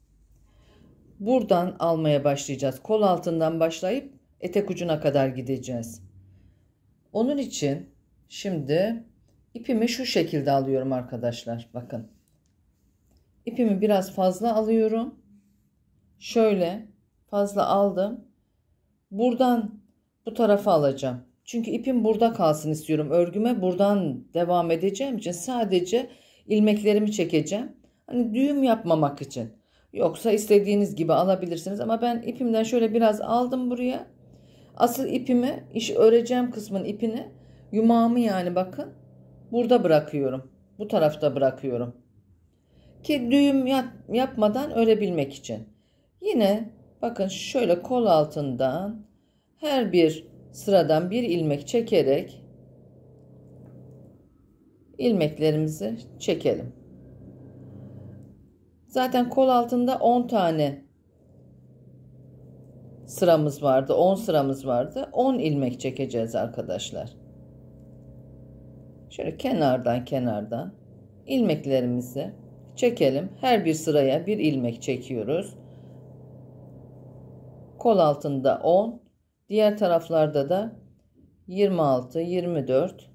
Speaker 1: Buradan almaya başlayacağız. Kol altından başlayıp etek ucuna kadar gideceğiz. Onun için şimdi ipimi şu şekilde alıyorum arkadaşlar. Bakın. İpimi biraz fazla alıyorum. Şöyle fazla aldım. Buradan bu tarafa alacağım. Çünkü ipim burada kalsın istiyorum. Örgüme buradan devam edeceğim için sadece ilmeklerimi çekeceğim. Hani düğüm yapmamak için. Yoksa istediğiniz gibi alabilirsiniz ama ben ipimden şöyle biraz aldım buraya. Asıl ipimi, iş öreceğim kısmın ipini, yumağımı yani bakın burada bırakıyorum. Bu tarafta bırakıyorum. Ki düğüm yap, yapmadan örebilmek için. Yine bakın şöyle kol altından her bir sıradan bir ilmek çekerek ilmeklerimizi çekelim. Zaten kol altında 10 tane sıramız vardı. 10 sıramız vardı. 10 ilmek çekeceğiz arkadaşlar. Şöyle kenardan kenardan ilmeklerimizi çekelim. Her bir sıraya bir ilmek çekiyoruz. Kol altında 10, Diğer taraflarda da 26, 24.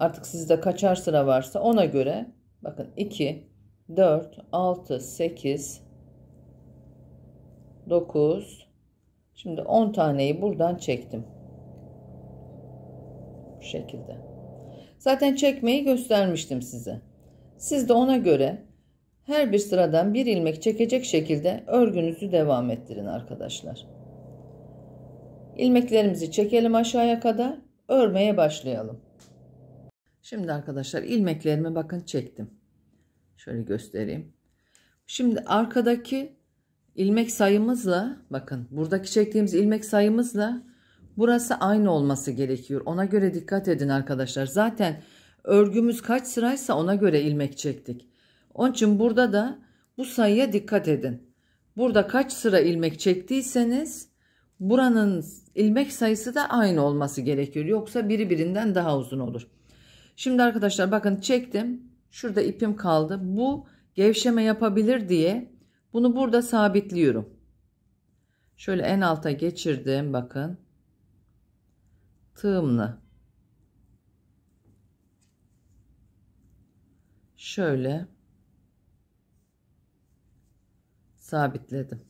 Speaker 1: Artık sizde kaçar sıra varsa ona göre bakın 2, 4, 6, 8, 9. Şimdi 10 taneyi buradan çektim. Bu şekilde. Zaten çekmeyi göstermiştim size. Siz de ona göre her bir sıradan bir ilmek çekecek şekilde örgünüzü devam ettirin arkadaşlar. İlmeklerimizi çekelim aşağıya kadar. Örmeye başlayalım. Şimdi arkadaşlar ilmeklerimi bakın çektim. Şöyle göstereyim. Şimdi arkadaki ilmek sayımızla bakın buradaki çektiğimiz ilmek sayımızla burası aynı olması gerekiyor. Ona göre dikkat edin arkadaşlar. Zaten örgümüz kaç sıraysa ona göre ilmek çektik. Onun için burada da bu sayıya dikkat edin. Burada kaç sıra ilmek çektiyseniz buranın ilmek sayısı da aynı olması gerekiyor. Yoksa biri birinden daha uzun olur. Şimdi arkadaşlar bakın çektim. Şurada ipim kaldı. Bu gevşeme yapabilir diye bunu burada sabitliyorum. Şöyle en alta geçirdim bakın. Tığımla. Şöyle sabitledim.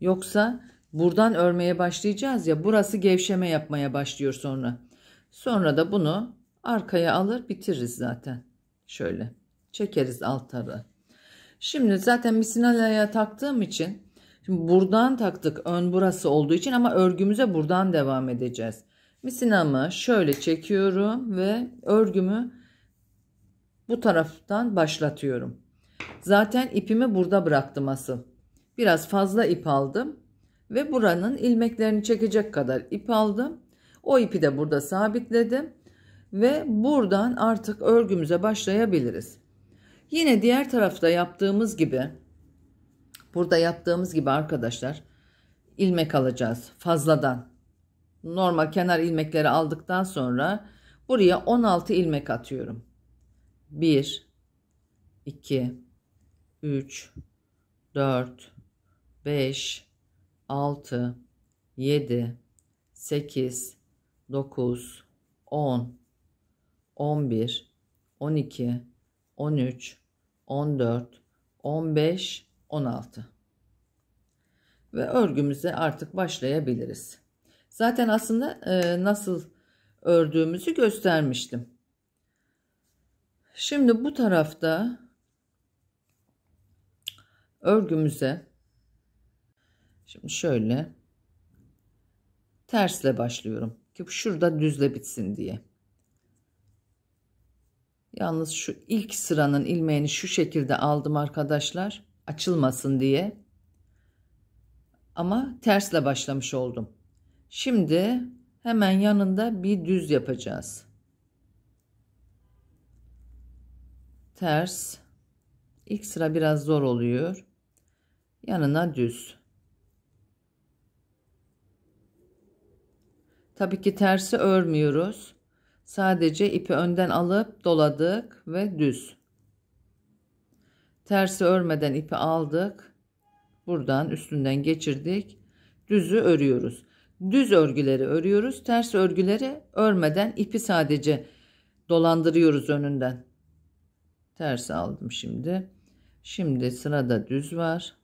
Speaker 1: Yoksa Buradan örmeye başlayacağız ya burası gevşeme yapmaya başlıyor sonra. Sonra da bunu arkaya alır bitiririz zaten. Şöyle çekeriz alt tarafa. Şimdi zaten misinalaya taktığım için şimdi buradan taktık ön burası olduğu için ama örgümüze buradan devam edeceğiz. Misinamı şöyle çekiyorum ve örgümü bu taraftan başlatıyorum. Zaten ipimi burada bıraktım asıl. Biraz fazla ip aldım ve buranın ilmeklerini çekecek kadar ip aldım. O ipi de burada sabitledim ve buradan artık örgümüze başlayabiliriz. Yine diğer tarafta yaptığımız gibi burada yaptığımız gibi arkadaşlar ilmek alacağız fazladan. Normal kenar ilmekleri aldıktan sonra buraya 16 ilmek atıyorum. 1 2 3 4 5 6, 7, 8, 9, 10, 11, 12, 13, 14, 15, 16. Ve örgümüze artık başlayabiliriz. Zaten aslında e, nasıl ördüğümüzü göstermiştim. Şimdi bu tarafta örgümüze Şimdi şöyle tersle başlıyorum ki şurada düzle bitsin diye. Yalnız şu ilk sıranın ilmeğini şu şekilde aldım arkadaşlar. Açılmasın diye. Ama tersle başlamış oldum. Şimdi hemen yanında bir düz yapacağız. Ters. İlk sıra biraz zor oluyor. Yanına düz. Tabii ki tersi örmüyoruz. Sadece ipi önden alıp doladık ve düz. Tersi örmeden ipi aldık. Buradan üstünden geçirdik. Düzü örüyoruz. Düz örgüleri örüyoruz. Ters örgüleri örmeden ipi sadece dolandırıyoruz önünden. Tersi aldım şimdi. Şimdi sırada düz var.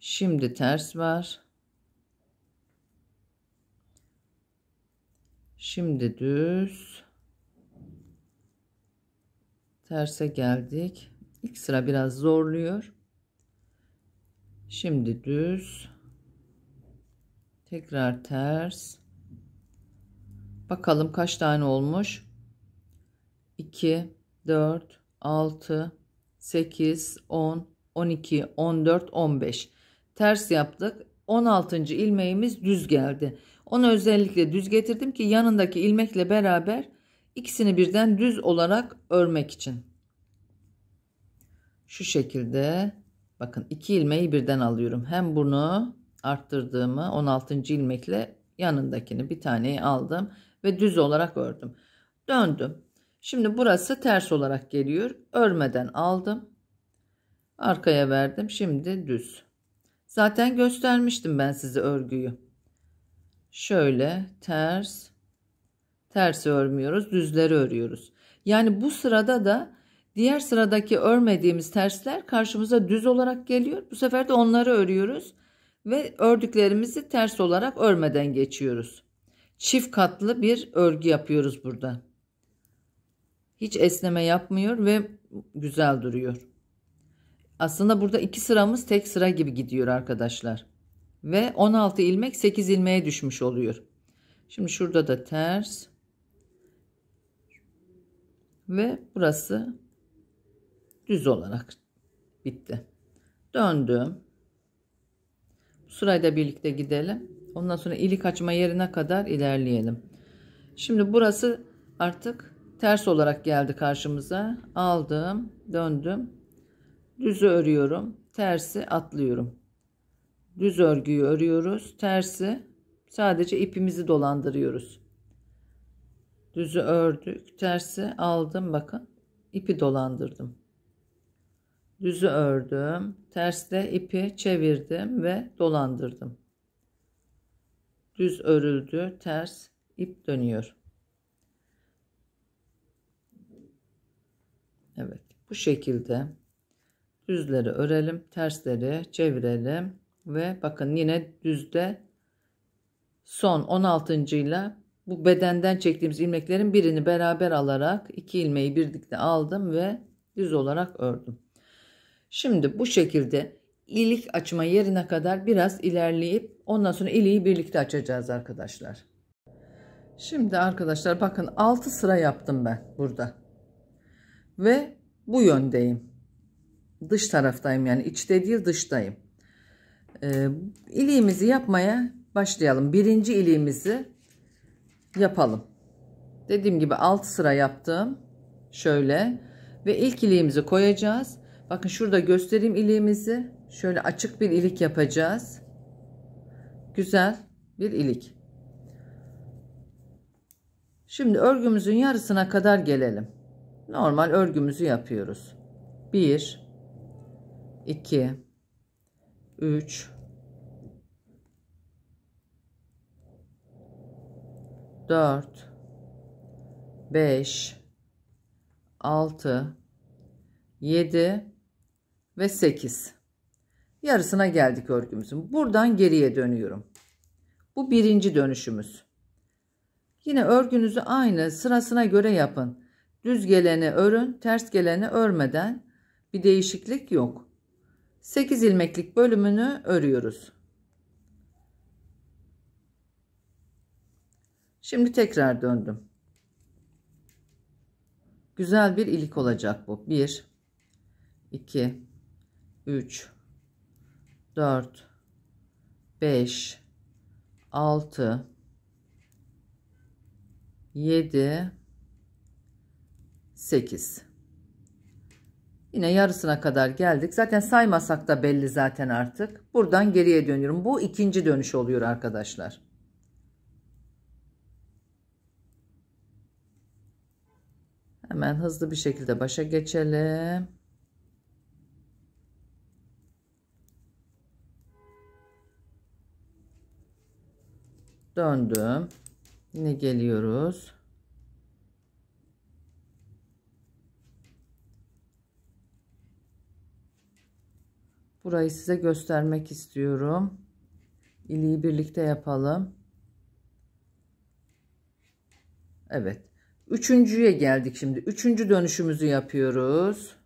Speaker 1: Şimdi ters var. Şimdi düz terse geldik. İlk sıra biraz zorluyor. Şimdi düz tekrar ters bakalım kaç tane olmuş 2 4 6 8 10 12 14 15 ters yaptık 16. ilmeğimiz düz geldi. Onu özellikle düz getirdim ki yanındaki ilmekle beraber ikisini birden düz olarak örmek için. Şu şekilde bakın iki ilmeği birden alıyorum. Hem bunu arttırdığımı 16. ilmekle yanındakini bir taneyi aldım ve düz olarak ördüm. Döndüm. Şimdi burası ters olarak geliyor. Örmeden aldım. Arkaya verdim. Şimdi düz. Zaten göstermiştim ben size örgüyü. Şöyle ters ters örmüyoruz, düzleri örüyoruz. Yani bu sırada da diğer sıradaki örmediğimiz tersler karşımıza düz olarak geliyor. Bu sefer de onları örüyoruz ve ördüklerimizi ters olarak örmeden geçiyoruz. Çift katlı bir örgü yapıyoruz burada. Hiç esneme yapmıyor ve güzel duruyor. Aslında burada iki sıramız tek sıra gibi gidiyor arkadaşlar. Ve 16 ilmek 8 ilmeğe düşmüş oluyor. Şimdi şurada da ters. Ve burası düz olarak bitti. Döndüm. Bu sırayla birlikte gidelim. Ondan sonra ilik açma yerine kadar ilerleyelim. Şimdi burası artık ters olarak geldi karşımıza. Aldım, döndüm düz örüyorum tersi atlıyorum düz örgüyü örüyoruz tersi sadece ipimizi dolandırıyoruz düzü ördük tersi aldım bakın ipi dolandırdım düzü ördüm tersle ipi çevirdim ve dolandırdım düz örüldü ters ip dönüyor Evet bu şekilde düzleri örelim tersleri çevirelim ve bakın yine düzde son 16. ile bu bedenden çektiğimiz ilmeklerin birini beraber alarak iki ilmeği birlikte aldım ve düz olarak ördüm. Şimdi bu şekilde ilik açma yerine kadar biraz ilerleyip ondan sonra iliği birlikte açacağız arkadaşlar. Şimdi arkadaşlar bakın 6 sıra yaptım ben burada. Ve bu yöndeyim dış taraftayım yani içte değil dıştayım. Ee, iliğimizi yapmaya başlayalım. Birinci iliğimizi yapalım. Dediğim gibi 6 sıra yaptım. Şöyle ve ilk iliğimizi koyacağız. Bakın şurada göstereyim iliğimizi. Şöyle açık bir ilik yapacağız. Güzel bir ilik. Şimdi örgümüzün yarısına kadar gelelim. Normal örgümüzü yapıyoruz. 1 2 3 4 5 6 7 ve 8 yarısına geldik örgümüzün buradan geriye dönüyorum bu birinci dönüşümüz yine örgünüzü aynı sırasına göre yapın düz geleni örün ters geleni örmeden bir değişiklik yok 8 ilmeklik bölümünü örüyoruz. Şimdi tekrar döndüm. Güzel bir ilik olacak bu. 1 2 3 4 5 6 7 8 Yine yarısına kadar geldik. Zaten saymasak da belli zaten artık. Buradan geriye dönüyorum. Bu ikinci dönüş oluyor arkadaşlar. Hemen hızlı bir şekilde başa geçelim. Döndüm. Yine geliyoruz. Burayı size göstermek istiyorum. İliği birlikte yapalım. Evet. Üçüncüye geldik şimdi. Üçüncü dönüşümüzü yapıyoruz.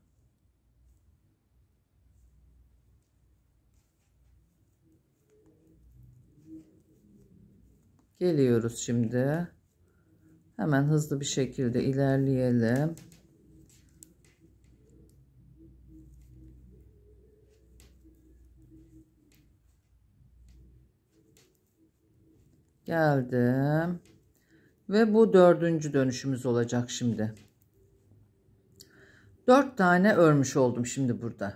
Speaker 1: Geliyoruz şimdi. Hemen hızlı bir şekilde ilerleyelim. Geldim. Ve bu dördüncü dönüşümüz olacak şimdi. Dört tane örmüş oldum şimdi burada.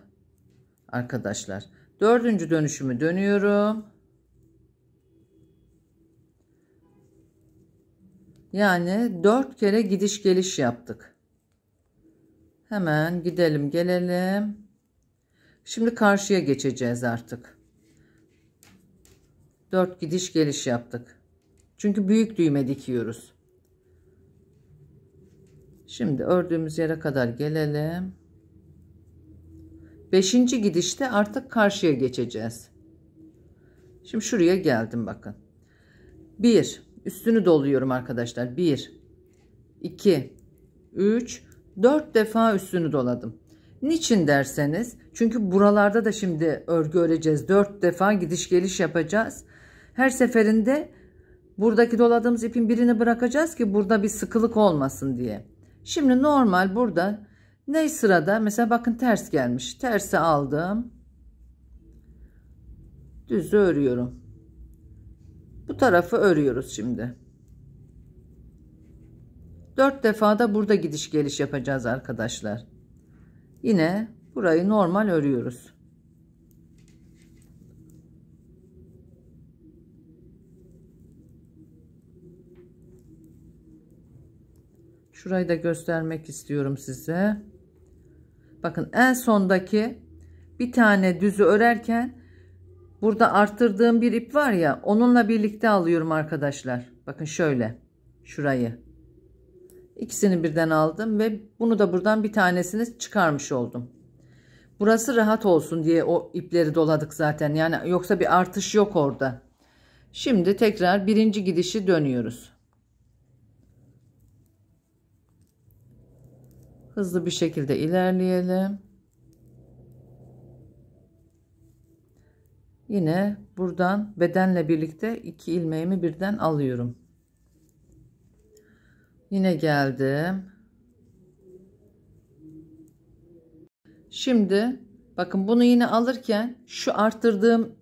Speaker 1: Arkadaşlar. Dördüncü dönüşümü dönüyorum. Yani dört kere gidiş geliş yaptık. Hemen gidelim gelelim. Şimdi karşıya geçeceğiz artık. Dört gidiş geliş yaptık. Çünkü büyük düğme dikiyoruz. Şimdi ördüğümüz yere kadar gelelim. Beşinci gidişte artık karşıya geçeceğiz. Şimdi şuraya geldim bakın. Bir, üstünü doluyorum arkadaşlar. Bir, iki, üç, dört defa üstünü doladım. Niçin derseniz çünkü buralarda da şimdi örgü öreceğiz. Dört defa gidiş geliş yapacağız. Her seferinde buradaki doladığımız ipin birini bırakacağız ki burada bir sıkılık olmasın diye. Şimdi normal burada ne sırada mesela bakın ters gelmiş. Tersi aldım. Düz örüyorum. Bu tarafı örüyoruz şimdi. 4 defa da burada gidiş geliş yapacağız arkadaşlar. Yine burayı normal örüyoruz. Şurayı da göstermek istiyorum size. Bakın en sondaki bir tane düzü örerken burada arttırdığım bir ip var ya onunla birlikte alıyorum arkadaşlar. Bakın şöyle şurayı. İkisini birden aldım ve bunu da buradan bir tanesini çıkarmış oldum. Burası rahat olsun diye o ipleri doladık zaten. Yani yoksa bir artış yok orada. Şimdi tekrar birinci gidişi dönüyoruz. Hızlı bir şekilde ilerleyelim. Yine buradan bedenle birlikte iki ilmeğimi birden alıyorum. Yine geldim. Şimdi bakın bunu yine alırken şu arttırdığım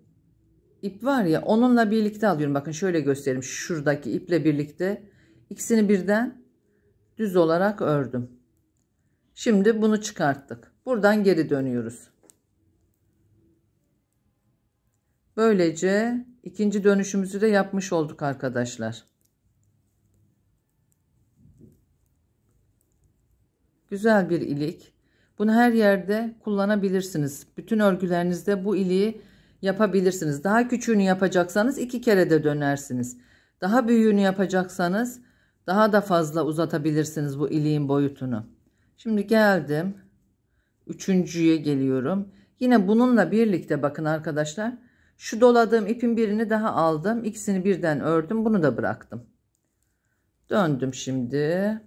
Speaker 1: ip var ya onunla birlikte alıyorum. Bakın şöyle göstereyim. Şuradaki iple birlikte ikisini birden düz olarak ördüm. Şimdi bunu çıkarttık. Buradan geri dönüyoruz. Böylece ikinci dönüşümüzü de yapmış olduk arkadaşlar. Güzel bir ilik. Bunu her yerde kullanabilirsiniz. Bütün örgülerinizde bu iliği yapabilirsiniz. Daha küçüğünü yapacaksanız iki kere de dönersiniz. Daha büyüğünü yapacaksanız daha da fazla uzatabilirsiniz bu iliğin boyutunu. Şimdi geldim. Üçüncüye geliyorum. Yine bununla birlikte bakın arkadaşlar. Şu doladığım ipin birini daha aldım. İkisini birden ördüm. Bunu da bıraktım. Döndüm şimdi.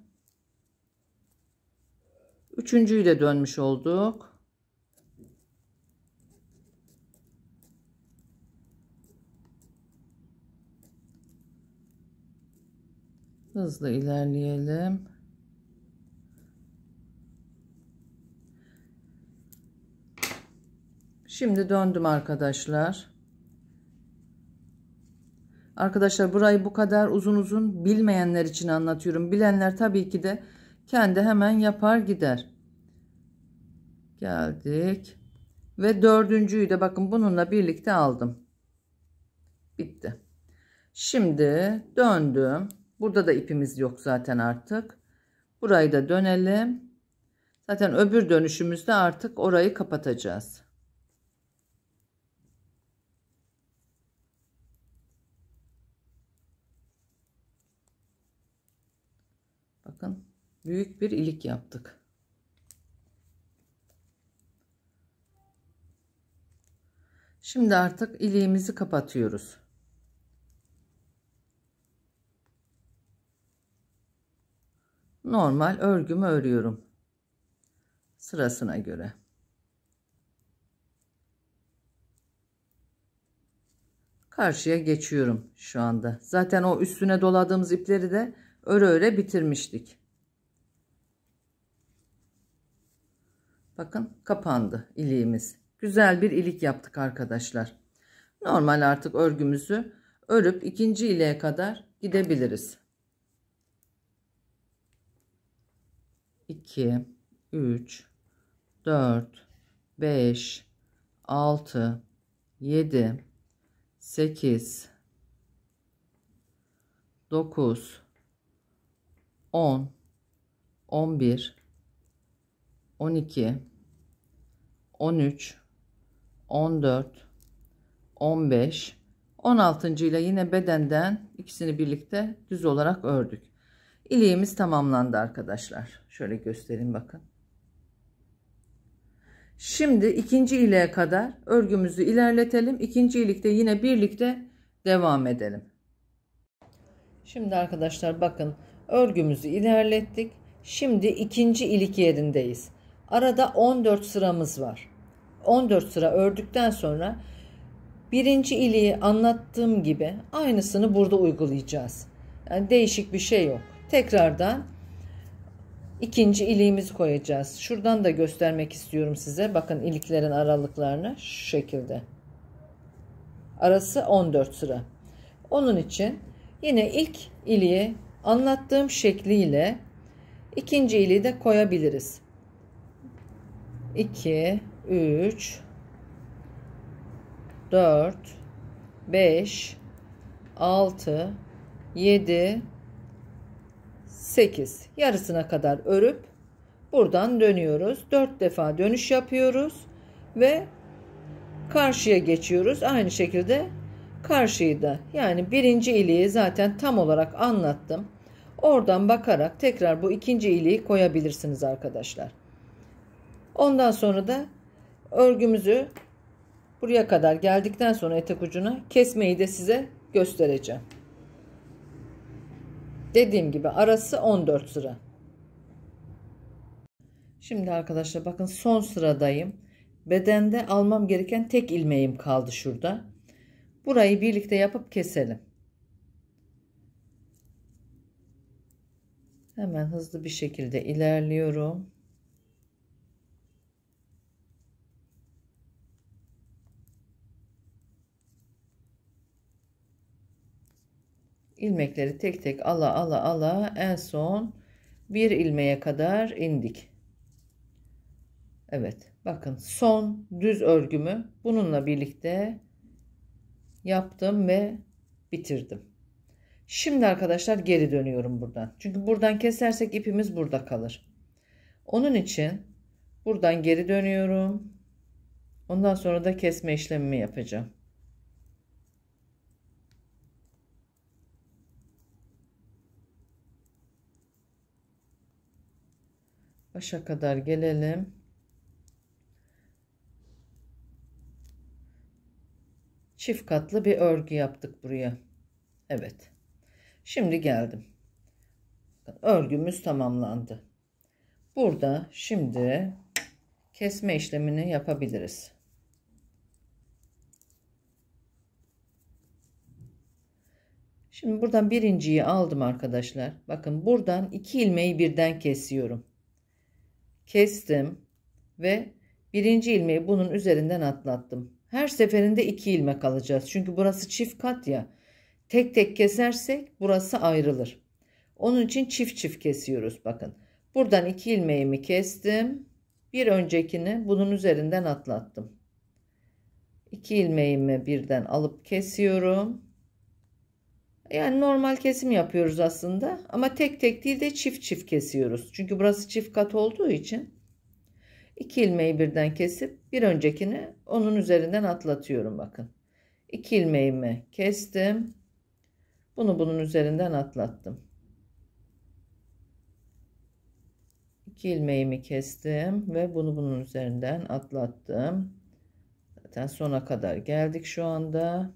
Speaker 1: Üçüncüyü de dönmüş olduk. Hızlı ilerleyelim. Şimdi döndüm arkadaşlar. Arkadaşlar burayı bu kadar uzun uzun bilmeyenler için anlatıyorum. Bilenler tabii ki de kendi hemen yapar gider. Geldik. Ve dördüncüyü de bakın bununla birlikte aldım. Bitti. Şimdi döndüm. Burada da ipimiz yok zaten artık. Burayı da dönelim. Zaten öbür dönüşümüzde artık orayı kapatacağız. büyük bir ilik yaptık. Şimdi artık iliğimizi kapatıyoruz. Normal örgümü örüyorum. Sırasına göre. Karşıya geçiyorum şu anda. Zaten o üstüne doladığımız ipleri de öre öre bitirmiştik. Bakın kapandı iliğimiz. Güzel bir ilik yaptık arkadaşlar. Normal artık örgümüzü örüp ikinci ileğe kadar gidebiliriz. 2 3 4 5 6 7 8 9 10 11 12 13, 14, 15, 16. ile yine bedenden ikisini birlikte düz olarak ördük. İliğimiz tamamlandı arkadaşlar. Şöyle göstereyim bakın. Şimdi ikinci ileğe kadar örgümüzü ilerletelim. İkinci ilikte yine birlikte devam edelim. Şimdi arkadaşlar bakın örgümüzü ilerlettik. Şimdi ikinci ilik yerindeyiz. Arada 14 sıramız var. 14 sıra ördükten sonra birinci iliği anlattığım gibi aynısını burada uygulayacağız. Yani değişik bir şey yok. Tekrardan ikinci iliğimizi koyacağız. Şuradan da göstermek istiyorum size. Bakın iliklerin aralıklarını şu şekilde. Arası 14 sıra. Onun için yine ilk iliği anlattığım şekliyle ikinci iliği de koyabiliriz. 2 3 4 5 6 7 8 yarısına kadar örüp buradan dönüyoruz 4 defa dönüş yapıyoruz ve karşıya geçiyoruz aynı şekilde karşıyı da yani birinci iliği zaten tam olarak anlattım oradan bakarak tekrar bu ikinci iliği koyabilirsiniz arkadaşlar ondan sonra da örgümüzü buraya kadar geldikten sonra etek ucuna kesmeyi de size göstereceğim. Dediğim gibi arası 14 sıra. Şimdi arkadaşlar bakın son sıradayım. Bedende almam gereken tek ilmeğim kaldı şurada. Burayı birlikte yapıp keselim. Hemen hızlı bir şekilde ilerliyorum. ilmekleri tek tek ala ala ala en son bir ilmeğe kadar indik. Evet bakın son düz örgümü bununla birlikte yaptım ve bitirdim. Şimdi arkadaşlar geri dönüyorum buradan. Çünkü buradan kesersek ipimiz burada kalır. Onun için buradan geri dönüyorum. Ondan sonra da kesme işlemimi yapacağım. başa kadar gelelim. Çift katlı bir örgü yaptık buraya. Evet. Şimdi geldim. Örgümüz tamamlandı. Burada şimdi kesme işlemini yapabiliriz. Şimdi buradan birinciyi aldım arkadaşlar. Bakın buradan iki ilmeği birden kesiyorum kestim ve birinci ilmeği bunun üzerinden atlattım. Her seferinde iki ilmek alacağız. Çünkü burası çift kat ya. Tek tek kesersek burası ayrılır. Onun için çift çift kesiyoruz bakın. Buradan iki ilmeğimi kestim. Bir öncekini bunun üzerinden atlattım. İki ilmeğimi birden alıp kesiyorum. Yani normal kesim yapıyoruz aslında ama tek tek değil de çift çift kesiyoruz. Çünkü burası çift kat olduğu için iki ilmeği birden kesip bir öncekini onun üzerinden atlatıyorum bakın. iki ilmeğimi kestim. Bunu bunun üzerinden atlattım. iki ilmeğimi kestim ve bunu bunun üzerinden atlattım. Zaten sona kadar geldik şu anda.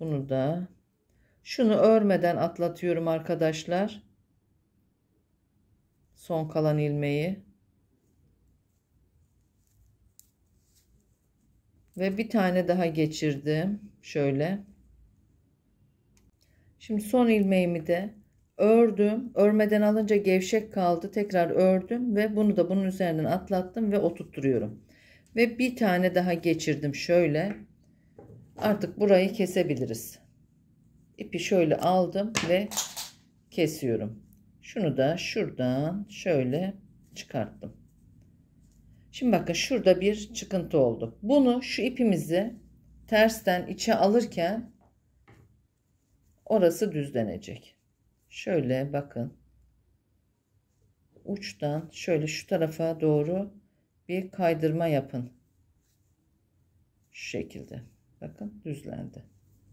Speaker 1: Bunu da şunu örmeden atlatıyorum arkadaşlar. Son kalan ilmeği. Ve bir tane daha geçirdim. Şöyle. Şimdi son ilmeğimi de ördüm. Örmeden alınca gevşek kaldı. Tekrar ördüm ve bunu da bunun üzerinden atlattım ve oturtturuyorum. Ve bir tane daha geçirdim şöyle. Artık burayı kesebiliriz. İpi şöyle aldım ve kesiyorum. Şunu da şuradan şöyle çıkarttım. Şimdi bakın şurada bir çıkıntı oldu. Bunu şu ipimizi tersten içe alırken orası düzlenecek. Şöyle bakın. Uçtan şöyle şu tarafa doğru bir kaydırma yapın. Şu şekilde. Bakın düzlendi.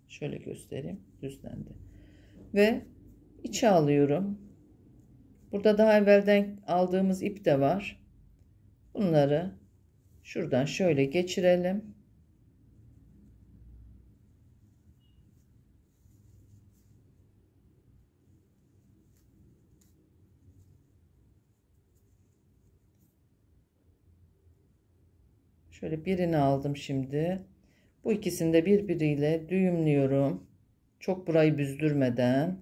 Speaker 1: Şöyle göstereyim. Düzlendi. Ve içe alıyorum. Burada daha evvelden aldığımız ip de var. Bunları şuradan şöyle geçirelim. Şöyle birini aldım şimdi. Bu ikisini de birbiriyle düğümlüyorum. Çok burayı büzdürmeden.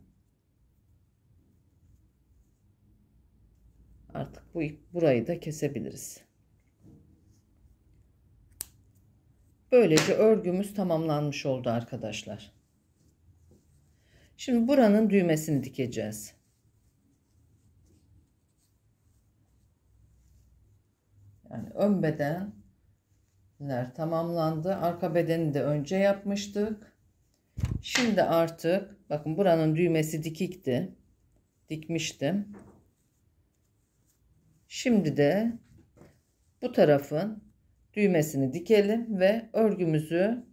Speaker 1: Artık bu burayı da kesebiliriz. Böylece örgümüz tamamlanmış oldu arkadaşlar. Şimdi buranın düğmesini dikeceğiz. Yani ön beden ler tamamlandı. Arka bedeni de önce yapmıştık. Şimdi artık bakın buranın düğmesi dikikti. Dikmiştim. Şimdi de bu tarafın düğmesini dikelim ve örgümüzü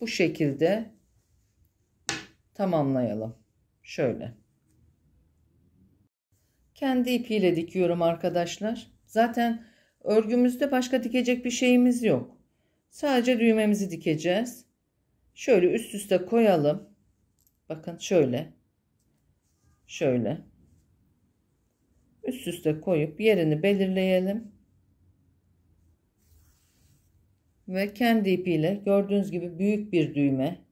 Speaker 1: bu şekilde tamamlayalım. Şöyle. Kendi ipiyle dikiyorum arkadaşlar. Zaten Örgümüzde başka dikecek bir şeyimiz yok. Sadece düğmemizi dikeceğiz. Şöyle üst üste koyalım. Bakın şöyle. Şöyle. Üst üste koyup yerini belirleyelim. Ve kendi ipiyle gördüğünüz gibi büyük bir düğme.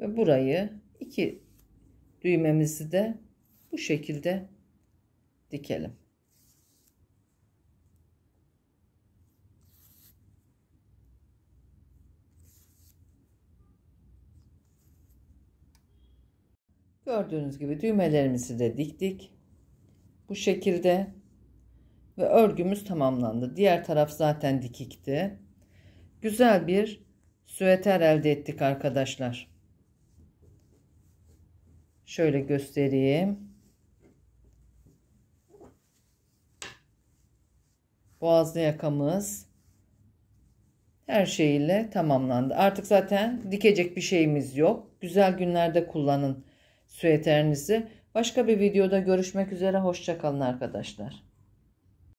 Speaker 1: Ve burayı iki düğmemizi de bu şekilde dikelim. Gördüğünüz gibi düğmelerimizi de diktik. Bu şekilde ve örgümüz tamamlandı. Diğer taraf zaten dikikti. Güzel bir süveter elde ettik arkadaşlar. Şöyle göstereyim. Boğazlı yakamız her şeyiyle tamamlandı. Artık zaten dikecek bir şeyimiz yok. Güzel günlerde kullanın süeterinizi. Başka bir videoda görüşmek üzere. Hoşçakalın arkadaşlar.